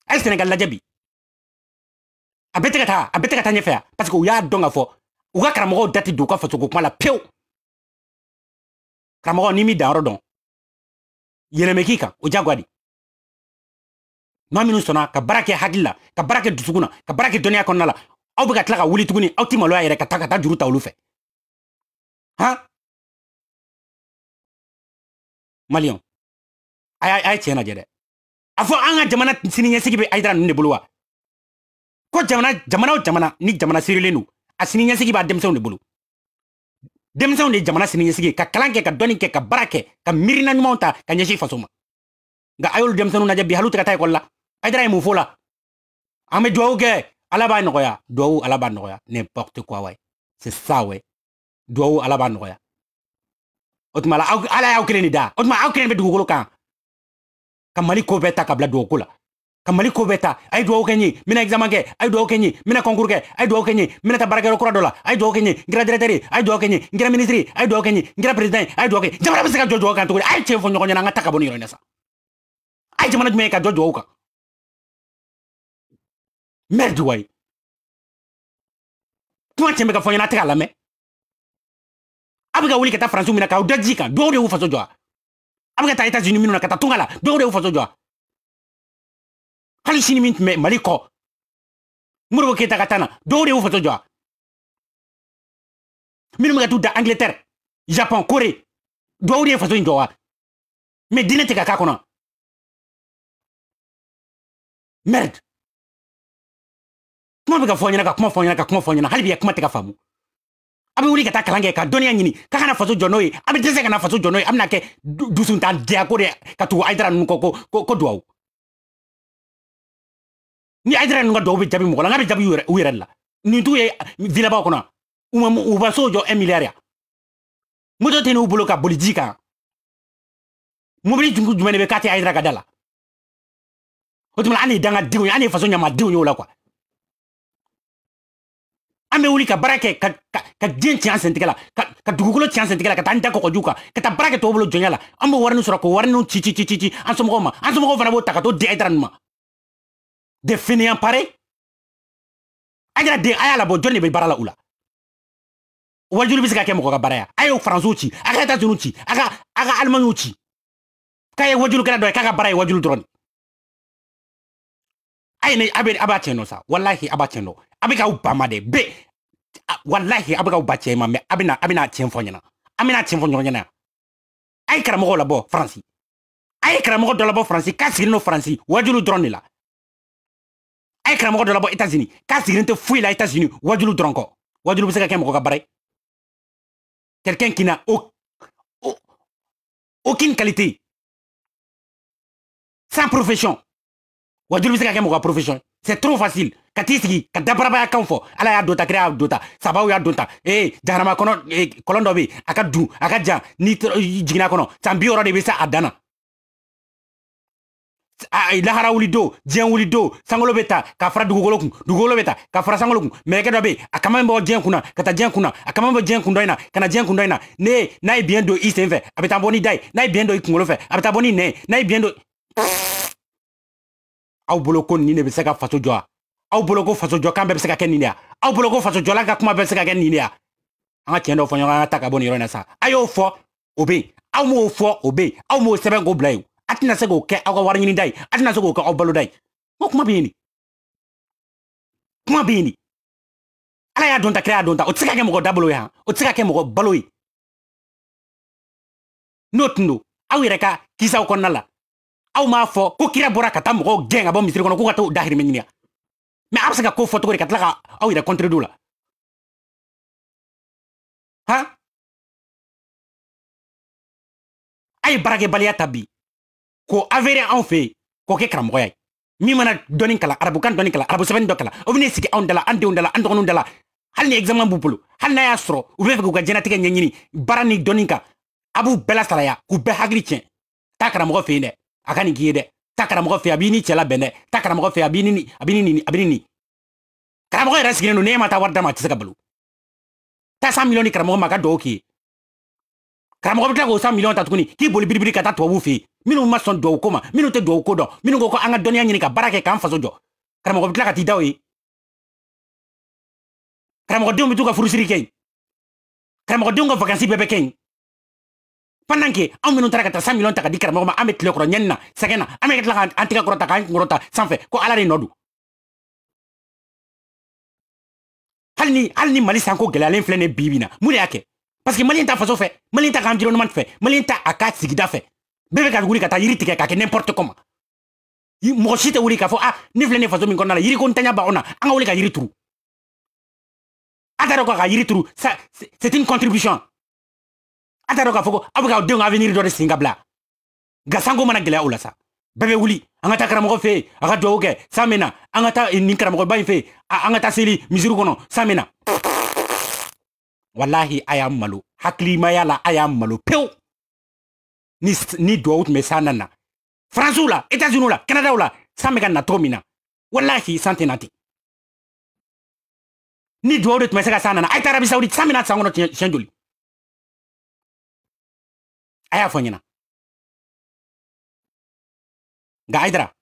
hali sɛnɛgali lajɛ bi a bɛɛ tɛ ka taa a bɛɛ tɛ ka taa ɲɛfɛ yan parce que u y'a dɔn ka fɔ u ka karamɔgɔw da tɛ don u ka fasoko kuma la pewu karamɔgɔ ni m'i danyɔrɔ dɔn yɛlɛmɛ k'i kan o diyagoya de maa minnu sɔnna ka baara kɛ hakili la ka baara kɛ dusukun na ka baara kɛ dɔnniya kɔnɔna la aw bɛ ka tila ka wuli tuguni aw ti maloya yɛrɛ ka taa ka taa juru ta olu fɛ Hein ay ay aïe, tiens, Adjede. Afo anga jamana sininye sigibe aidra nune buluwa. Ko jamana, jamana o jamana, ni jamana sirilenu. A sininye sigibe a demsew ne bulu. Dem Demsew ne jamana sininye sigibe, ka kalanke, ka donike ka barake, ka mirina monta ka nyeshi fasoma. ayol dem demsew na jabi halu tekataye kolla. Aidra emu fola. Ame duwa uge, alaba nogoya. Duwa u alaba ya. N'importe quoi, ouais. C'est ça, ouais. duwawu ala b'a nɔgɔya o tuma la ala y'aw kelen ni da o tuma aw kelen bɛ dugukolo kan ka mali ko bɛɛ ta ka bila dugako la ka mali ko bɛɛ ta a ye duwawu kɛ n ye examen kɛ a ye duwawu kɛ n ye concours kɛ a ye duwawu kɛ n ye n bɛna baarakɛyɔrɔ kura dɔ la a ye duwawu kɛ n ye n kɛra directeur a ye duwawu kɛ n ye n kɛra ministre a ye duwawu kɛ n ye n kɛra président ye a ye duwawu kɛ jamana bɛ se ka jɔ duwawu kan cogo di a ye fɔ ɲɔgɔn ɲɛna an ka ta ka bɔ nin yɔrɔ in na sa a ye jamana jumɛn ye ka jɔ duwawu kan merde wayi kuma tiɲɛ bɛ ka fɔ ɲɛna a tɛ k'a lamɛn a wuli kata france mina ka k'aw da ji kan dɔw de y'u faso jɔ a a etats-unis mina kata ka taa la dɔw de y'u faso jɔ a hali sini min tun bɛ mali kɔ moribo na dɔw de y'u faso jɔ a minnu bɛ angleterre japon kore do de ye faso in jɔ wa mɛ ka k'a kɔnɔ merde kuma bɛ ka fɔ ɲɛna ka kuma fɔ ɲɛna ka kuma fɔ ɲɛna hali bi a kuma tɛ ka faamu abi bɛ wuli ka ta kalan kɛ ka dɔnniya ɲini ka kana faso jono n'o ye a bɛ dɛsɛ kana faso jono n'o ye a ke kɛ dusuntan ko de ka tu ayidara ninnu ko ko ko ni ayidara ninnu ka duwawu bɛ jaabi la n'a bɛ jaabi u yɛrɛ la nin t'u ye vilabaw kɔnɔ u ma u ma so jɔ un milliard ya moto tɛ n'u bolo ka boli ji kan mobili jumɛn de bɛ k'a tɛ ayidara ka da la o danga diu, ye hali faso ɲamadenw ye la kuwa an bɛ wuli ka baara kɛ ka diɲɛ tiɲɛ an sentigɛ la ka dugukolo tiɲɛ an sentigɛ la ka taa an da kɔkɔju kan ka taa baara kɛ tɔw bolo jɔnya la an b'o warinin sɔrɔ k'o warinin ci ci ci ci ci an somɔgɔw ma an somɔgɔw fana b'o ta ka t'o di ayidara ninnu ma de finiyan pare ayidara den a y'a labɔ jɔn de bɛ baara la u la walijuru bɛ se ka kɛ mɔgɔ ka baara ye a y'o faransiw ci a ka etats-unis ci a ka a ka alimanɲɛw ci k'a ye wajulikɛla dɔ ye k'a ka baara ye wajulu dɔrɔn de Aye ne, abe abatye nou sa, wala he abatye nou, abe ka ou pamade, be, wala he abe ka ou batye man, me, abe na, abe na atyen fon yon nan, abe na atyen fon yon nan. Aye kre mou gwa do la bo Fransi, aye kre mou gwa do la bo Fransi, kase gri nou Fransi, wajilou dron ni la. Aye kre mou gwa do la bo Etasini, kase gri nou te fwi la Etasini, wajilou dron ko, wajilou bise kake mou gwa kabare. Kereken ki nan, okin kalite, san profesyon. wajulu bisa se muka profession c'est trop facile ka t'i sigi ka dabarabaya kan fɔ ala y'a don ta dota y'a y'a dota eh ee jahanama kono eh kɔlɔn dɔ bɛ yen a ka dun a ka jan n'i jiginna kɔnɔ san de bɛ a lahara ulido don ulido sangolo don ta ka fara dugukolo kun dugukolo bɛ ta ka fara sankolo kun mɛlɛkɛ dɔ bɛ yen a kama bɛ diɲɛ kunna ka taa diɲɛ kunna a kama bɛ diɲɛ kun dɔ ne ye n'a i a bɛ taa ni i a bɛ taa ni aw bolo ko nin ne bɛ se ka faso jɔ wa aw bolo ko faso jɔ kan bɛɛ bɛ se ka kɛ nin de ya aw bolo ko faso jɔla ka kuma bɛɛ bɛ se ka kɛ nin de ya an ka tiɲɛ dɔw fɔ ɲɔgɔn an ka ta ka bɔ nin yɔrɔ in na sa a y'o fɔ o bɛ yen aw m'o fɔ o bɛ yen aw m'o sɛbɛn k'o bila yen a tɛna se k'o kɛ aw ka wari ɲini da ye a tɛna se k'o kɛ aw balo da ye n ko kuma bɛ yen de kuma bɛ yen de ala y'a dɔn ta kira y'a dɔn ta o tɛ se ka kɛ mɔgɔ dabolo ye han o tɛ se ka kɛ mɔgɔ balo ye n'o tun don aw yɛrɛ ka kisaw kɔnɔna la aw m'a fɔ ko kira bɔra kata taa mɔgɔw gɛn ka bɔ k'u ka t'u dahirimɛ ɲiniya mɛ a be se ka ko fɔ cogo de ka tila ha a ye baarakɛbaliya ta bi k'o avere anw fɛ yen k'o kɛ karamɔgɔya ye min mana dɔɔni kalan arabukan dɔɔni kalan arabu sɛbɛnni dɔ o bɛ sigi anw da la an denw da la an dɔgɔninw ni examen b'u bolo hali n'a y'a u bɛ fɛ k'u ka diɲɛnatigɛ ɲɛɲini baara ni dɔɔni kan a k'u bɛɛ hakili tiɲɛ taa karamɔgɔ fɛ yen aka ni nin k'i ye dɛ ta karamɔgɔ fɛ a b'i ni cɛla ni abini ni abini ni kara mo sigilen don n'e ma warda ma tsaka tɛ ta ka balo taa san miliyɔn di karamɔgɔ ma a ka k'o sa miliyɔn ta tukuni k'i boli biribiri ka taa tubabuw fɛ yen ma son do ko ma minu te do ko do minu ko ko anga ka dɔnniya ka barake ka mfaso jo kara mo bɛ ka t'i da kara mo karamɔgɔdenw t'u ka furusiri ka vakansi bebe pendant que anw minnu taara ka taa san miliyɔn ta ka di karamɔgɔ ma an be tile kɔrɔ ɲɛni na sɛgɛn na an bɛ ka tila k'an tɛgɛ kɔrɔta k'an kunkɔrɔta sanfɛ ko ala de nɔ don hali ni hali ni mali sanko gɛlɛyalen filɛ nin bi mun de y'a kɛ parce que ta faso fɛ maliyɛn ta ka environnement fɛ maliyɛn ta a ka sigida fɛ bɛɛ bɛ ka wuli ka taa yiri tigɛ k'a kɛ n'importe comment mɔgɔ si tɛ wuli k'a fɔ ah ne filɛ nin faso min kɔnɔna la yiriko ntanya b'anw na an ka wuli ka yiri turu a taara k'a ka yiri turu c'est une contribution a t'a dɔn k'a fɔ ko aw bɛ k'aw denw avenir dɔ de sen ka bila nka sanko mana gɛlɛya o la sa bɛɛ bɛ wuli an ka taa karamɔgɔ fɛ yen a ka duwawu kɛ san bɛ na an ka taa nin karamɔgɔba in fɛ yen an ka taa seli misiri kɔnɔ san bɛ na walahi a y'a malo hakilimaya la a y'a malo pewu ni ni duwawu tun bɛ san na na faransiw la etats-unis la kanadaw la san bɛ ka na cogo min na walahi san tɛ na ten ni duwawu de tun bɛ se ka san na na a ye taa arabi saoudite san bɛ na san kɔnɔ siɲɛ joli ayafonyina nga a i d r a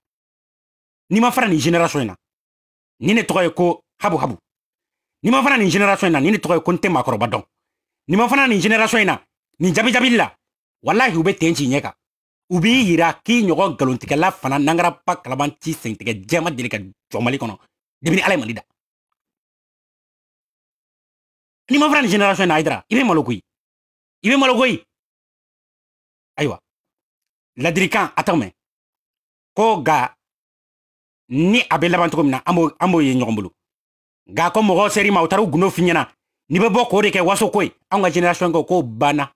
ni ma fara nin generation in a ni ne tɔgɔ ye ko habu habu ni ma fara nin generation in a ni ne tɔgɔ ye ko n tɛ m a k ɔ r ɔ b a dɔn ni ma fara nin generation in a n i jabi jabi la walahi u bɛ ten ci ɲɛ kan u b'i yira k'i ɲɔgɔn galontigɛla fana nangaraba kalaban t'i sentigɛ j ɛ ma deli ka jɔ mali kɔnɔ debini ala ye mali da ni ma fara nin generation in a a i d r a i bɛ malo koyi i bɛ malo koyi ayiwa ladirikan a mɛn ko ga ni a be laban cogo min na an b'o ye ɲɔgɔn bolo ga ko mɔgɔ seri ma u taara u gundo fi ɲɛna n'i bɛ bɔ k'o de kɛ waso ko ye anw ka generation kɛ k'o banna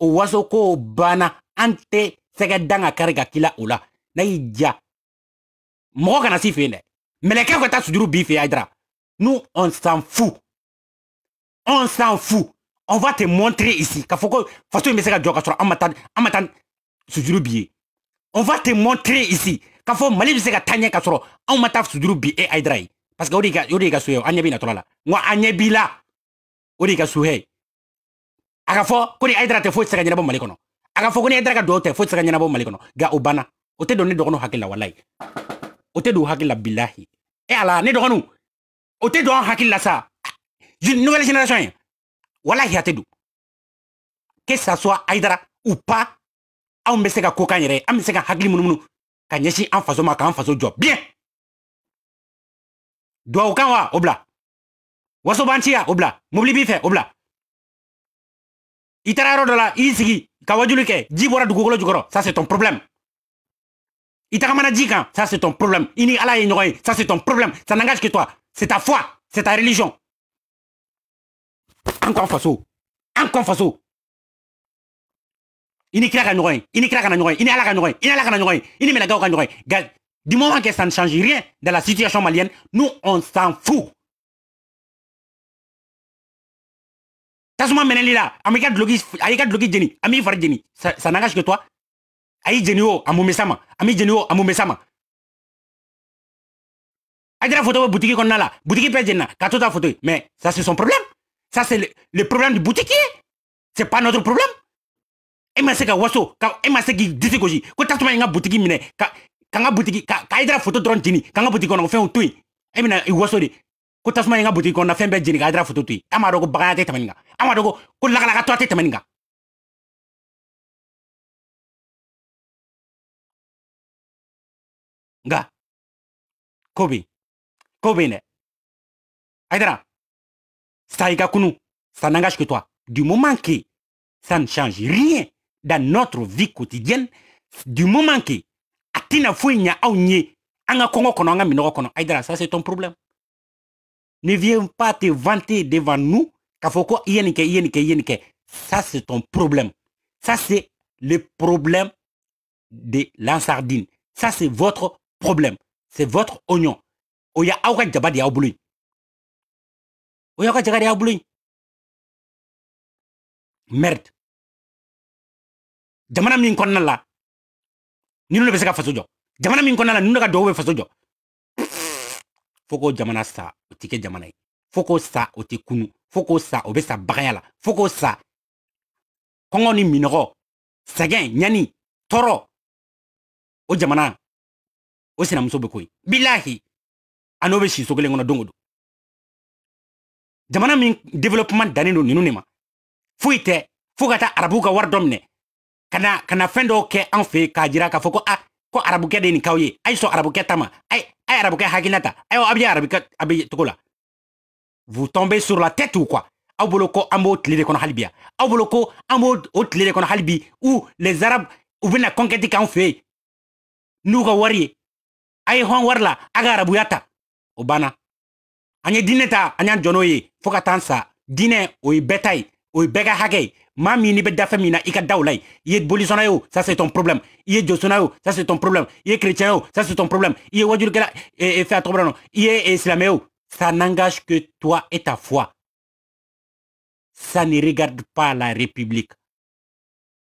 o waso ko banna an tɛ sɛgɛ dan ka kari ka k'i o la n'a y'i ja mɔgɔ kana si fe yen dɛ mɛlɛkɛw ka ta sujuru b'i fe yen ayidara nous on s'en fout on s'en fout on va te montrer ici k'a faut ko faso in bɛ se ka sur ka sɔrɔ an ma taa on va te montrer ici k'a faut mali bɛ se ka taa ɲɛ ka sɔrɔ anw ma taa parce que o de y'i ka o de y'i ka so ye an ɲɛ b'i natɔla la nka an ɲɛ b'i la o de y'i ka so ye a ka fɔ ko ni hayidara tɛ foyi tɛ se ka ɲɛnabɔ mali a ko ni hayidara ka o ne dɔgɔninw o tɛ don u hakili bilahi e ala ne dɔgɔninw o tɛ don Hakila, ça. la nouvelle génération e walahi a tɛ don que ça soit Aïdara ou pas anw bɛ se ka ko k'an yɛrɛ ye an bɛ se ka hakili munumunu ka ɲɛsin an faso ma k'an faso bien duwawu kan wa obla. waso bantia obla. ya o obla. mobili b'i fɛ o bila i taara yɔrɔ ka wajuli ke ji bɔra dugukolo jukoro ça c'est ton problème itara tagamana ji ça c'est ton problème Ini ala ye ça c'est ton problème ça n'engage que toi c'est ta foi c'est ta religion encore faso. Encore faso. Ini kira kan ɲɔgɔn ye, ini kira kana ɲɔgɔn ye, ini ala ka ɲɔgɔn ye, ini ala kana ɲɔgɔn ye, ini mɛnagaw ka ɲɔgɔn ye. du moment que ça ne change rien dans la situation malienne, nous, on s'en fout. tasuma mɛnɛli la les là. ka duloki a y'i ka duloki jeni ami m'i ah, jeni ça, ça n'engage que toi ayi y'i jeni o a mun bɛ s'a ma photo m'i jeni o a mun bɛ s'a ma a jira foto bɛ la butigi ta mais ça c'est son problème ça, c'est le, problème du boutiquier. C'est pas notre problème. Ema se ka waso, ka ema se ki Ko tasuma nga butiki mine, ka kanga boutiki ka a idra photo dron tini, kanga boutique on fait un tui. il i waso Quand Ko as nga boutique on fait un jini ka idra photo tui. Ama rogo bagana te tamaninga. ko laga laga to te tamaninga. Nga. Kobi. Kobe ne. Aidra ça n'engage que toi. Du moment que ça ne change rien dans notre vie quotidienne, du moment que Atina n'as Aounye, Anga Kongo Kono, ça c'est ton problème. Ne viens pas te vanter devant nous, Yenike Yenike Yenike. Ça c'est ton problème. Ça c'est le problème de l'insardine Ça c'est votre problème. C'est votre oignon. Oya oya kwa chakari abulony merde jamana min kɔnɔna la ninnu de bɛ se ka faso jɔ jamana min kɔnɔna la ninnu de ka dɔw bɛ faso jɔ fo jamana sa o ti jamana ye sa o ti kunu fo sa o bɛ sa bagaya la fo sa kɔngɔ ni minɔgɔ sɛgɛn ɲani tɔɔrɔ o jamana o sinamuso bɛ ko ye bilahi ano be bɛ si so kelen kɔnɔ jamana min développement dannen don ninnu ne ma foyi tɛ fo ka taa arabuw ka wari dɔ minɛ ka na ka na fɛn dɔw kɛ an fɛ k'a jira k'a fɔ ko a ah, ko arabukɛ de ye nin k'aw ye a ye sɔn arabukɛ ta ma a a ye arabukɛ hakilina ta a bɛ arabukɛ a bɛ la vous tombez sur la tête ou quoi aw bolo ko an b'o tile de kɔnɔ hali bi aw bolo ko an b'o o tile de kɔnɔ hali bi ou les arabes u bɛna conquête k'an fɛ n'u ka wari ye a ye hɔn wari la a ka arabuya ta o banna Anya dineta, anyan ta Anya y'an jɔ n'o ye fo ou taa sa diinɛ o ye o i da ye ça c'est ton problème i ye josona ça c'est ton problème i chrétien ou ça c'est ton problème i ye e fɛn a tɔgɔ bɛ nɔ ça n'engage que toi et ta foi ça ne regarde pas la république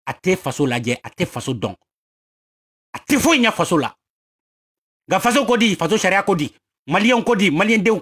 a tɛ faso lajɛ a tɛ faso donc, a tɛ foyi ɲɛ faso la ga faso ko kodi, faso charia kodi. malien kodi, kodi, di maliyɛndenw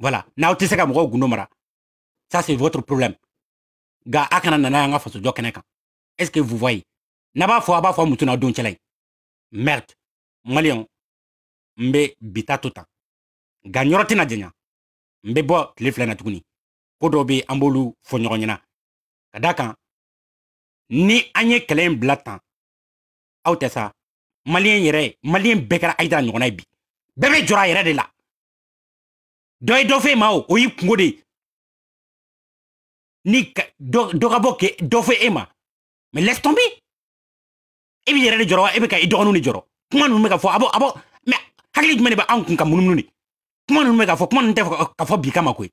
voilà n'aw tɛ se ka mɔgɔw gundo mara ça c'est votre problème nka a kana nana y'an ka fasojɔ kɛnɛ kan est ce que vous voyez n'a b'a fɔ a b'a fɔ muso n'aw don cɛla ye merde maliyɛnw n bɛ bi ta to tan nka n yɔrɔ tɛna janya n bɛ bɔ tile fila in na tuguni ko dɔw bɛ yen an b'olu fɔ ɲɔgɔn ɲɛna ka d'a kan ni an ye kɛlɛ in bila tan aw tɛ sa maliyɛn yɛrɛ maliyɛn bɛɛ kɛra ayidara ɲɔgɔnna ye bi bɛɛ bɛ jɔra a yɛrɛ de la dɔ ye dɔ fɔ e ma o o y'i kungo de ye ni dɔ ka bɔ k'e dɔ fɔ e ma mais laisse tomber e b'i yɛrɛ de jɔrɔ wa e bɛ ka i dɔgɔninw de jɔrɔ kuma ninnu bɛ ka fɔ a bɔ a bɔ mais hakili jumɛn de bɛ anw kun ka munumunu de kuma ninnu bɛ ka fɔ kuma ninnu tɛ ka fɔ bi kama koyi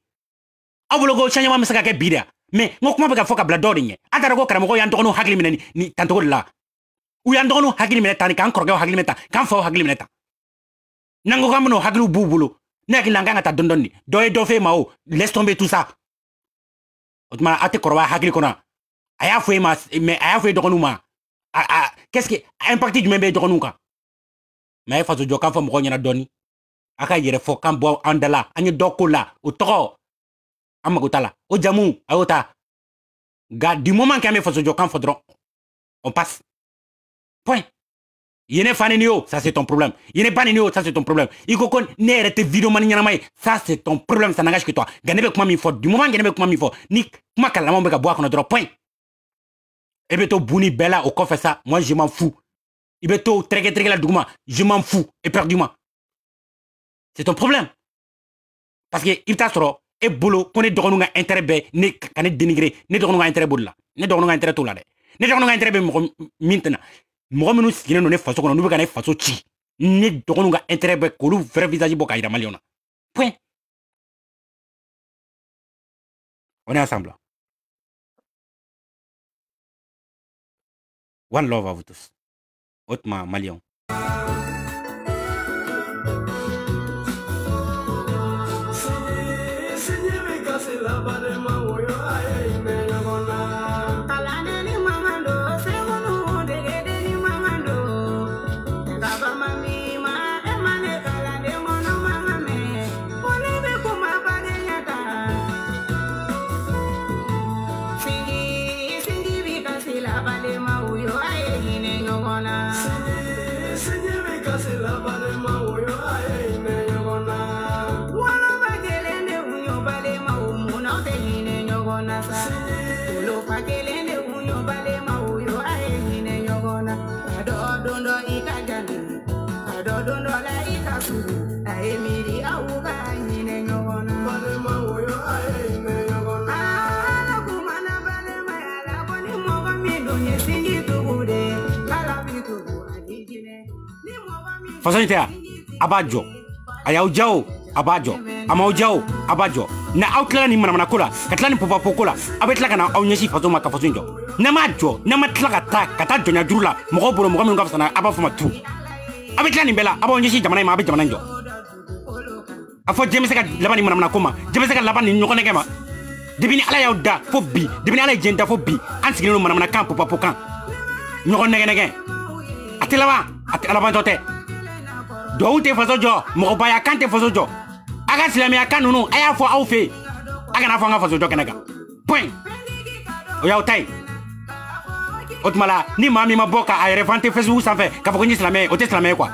aw bolo ko changement bɛ se ka kɛ bi de mais n ko kuma bɛ ka fɔ ka bila dɔ de ɲɛ a taara ko karamɔgɔ y'an dɔgɔninw hakili minɛ nin tancogo de la u y'an dɔgɔninw hakili minɛ tan nin k'an kɔrɔkɛw hakili minɛ tan k'an faw hakili minɛ tan n'an ko k'an bɛn'o hakiliw b'u bolo ne hakilila n ta dɔni dɔni dɔ ye ma o laisse tomber tout ça o tuma a tɛ kɔrɔbaya hakili kɔnɔ a ma mais a y'a fɔ e dɔgɔninw ma a a qu'est-ce que impact jumɛn bɛ dɔgɔninw kan mais a ye faso jɔ kan fɔ mɔgɔw ɲɛna dɔɔni a kan bɔ andala. da la la o t'a o jamu a y'o ta nka du moment qu'an on passe point Il n'est pas yo ça c'est ton problème Il n'est pas yo ça c'est ton problème Il kon ne yɛrɛ tɛ mani ça c'est ton problème ça n'engage que toi gane bɛ kuma min du moment que bɛ kuma min fɔ ni Nick, kalamanw bɛ ka bɔ a kɔnɔ point Et eh bɛ to bouni bella au quoi fait ça? moi je m'en fous Ibe bɛ to tɛrɛkɛ tɛrɛkɛ la duguma je m'en fous éperdument c'est ton problème parce que il t'a trop. Et boulot qu'on est ne un intérêt bɛɛ ne ka dénigré, dénigrer ne dans un intérêt boulot, ne dɔgɔninw ka intérêt tout là dɛ ne dɔgɔninw ka intérêt ben, maintenant. mɔgɔ minnu sigilen don ne faso kɔnɔ n'u bɛ ka ne faso ci ne dɔgɔninw ka intérêt bɛ k'olu vrai visage bɔ k'a yira maliyɛnw na point on est ensemble one love à vous tous hautement maliyɛnw façon tɛ a b'a jɔ a y'aw ja o a b'a jɔ a m'aw ja o a b'a jɔ na aw tilala nin manamana ko la ka tila nin pɔpapɔ ko la a bɛ tila ka na aw ɲɛsin faso ma ka faso in jɔ n'a ma jɔ n'a ma tila ka taa ka taa jɔnya juru la mɔgɔw bolo mɔgɔ minnu ka fisa n'a a b'a fɔ ma tu a bɛ tila nin bɛɛ la a b'aw ɲɛsin jamana in ma a bɛ jamana in jɔ a fɔ jɛn bɛ se ka laban nin manamana ko ma jɛn bɛ se ka laban nin ɲɔgɔnnɛgɛ ma debi ni ala y'aw da fo bi debi ni ala ye diɲɛ da fo bi an sigilen don manamana kan pɔpapɔ kan ɲɔgɔn nɛgɛnɛgɛ a tɛ laban a tɛ alabantɔ tɛ dɔw tɛ faso jɔ mɔgɔbaya kan tɛ faso jɔ a ka silamɛya kan ninnu a y'a fɔ aw fɛ yen a kana fɔ an ka faso jɔ kɛnɛ kan point o y'aw ta ye o tuma la ni maa min ma bɔ k'a yɛrɛ fante facebook sanfɛ k'a fɔ ko n ye silamɛ ye o tɛ silamɛ ye quoi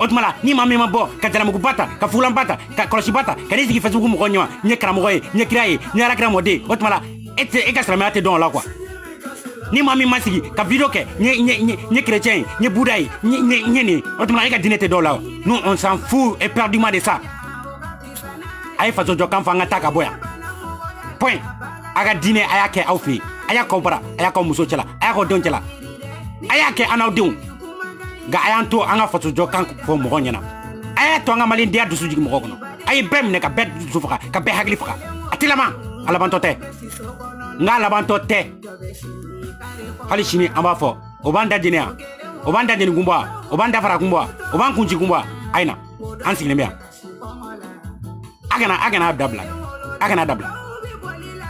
o tuma la ni maa min ma bɔ ka jalamuguba ta ka fugulanba ta ka kɔlɔsiba ta ka n'i sigi facebook mɔgɔw ɲɛma n ye karamɔgɔ ye n ye kira ye n ye alakira mɔden o tuma la e, e ka silamɛya tɛ dɔn o la quoi ni mami min ma ka video ni ni chrétien ni ɲe ni ni ni ni o tumana ka dinɛ tɛ dɔw nous on s'en fout éperdument de ça ay fa faso kan fɔ an ka boya point aga ka aya ke aufi aya ko bara aya ko muso chala aya ko don chala aya ke anaw kɛ ga aya to anga fa faso kan ko mo ɲɛna a y'a to an ka dia dusu jigin mo kɔnɔ a ye bɛɛ ka bet dusu faga ka bɛɛ hakili faga atilama ala laban a labantɔ tɛ hali sini an b'a fɔ o b'an da jeni o b'an da jeni kun bɔ o b'an dafara kun bɔ o b'an kun ci kun bɔ a ye na an sigilen bɛ yan a kana a kana dabila a kana dabila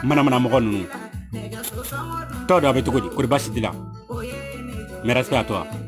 manamana mɔgɔ ninnu tɔ dɔ a bɛ cogo di ko baasi t'i la mɛ respect à toi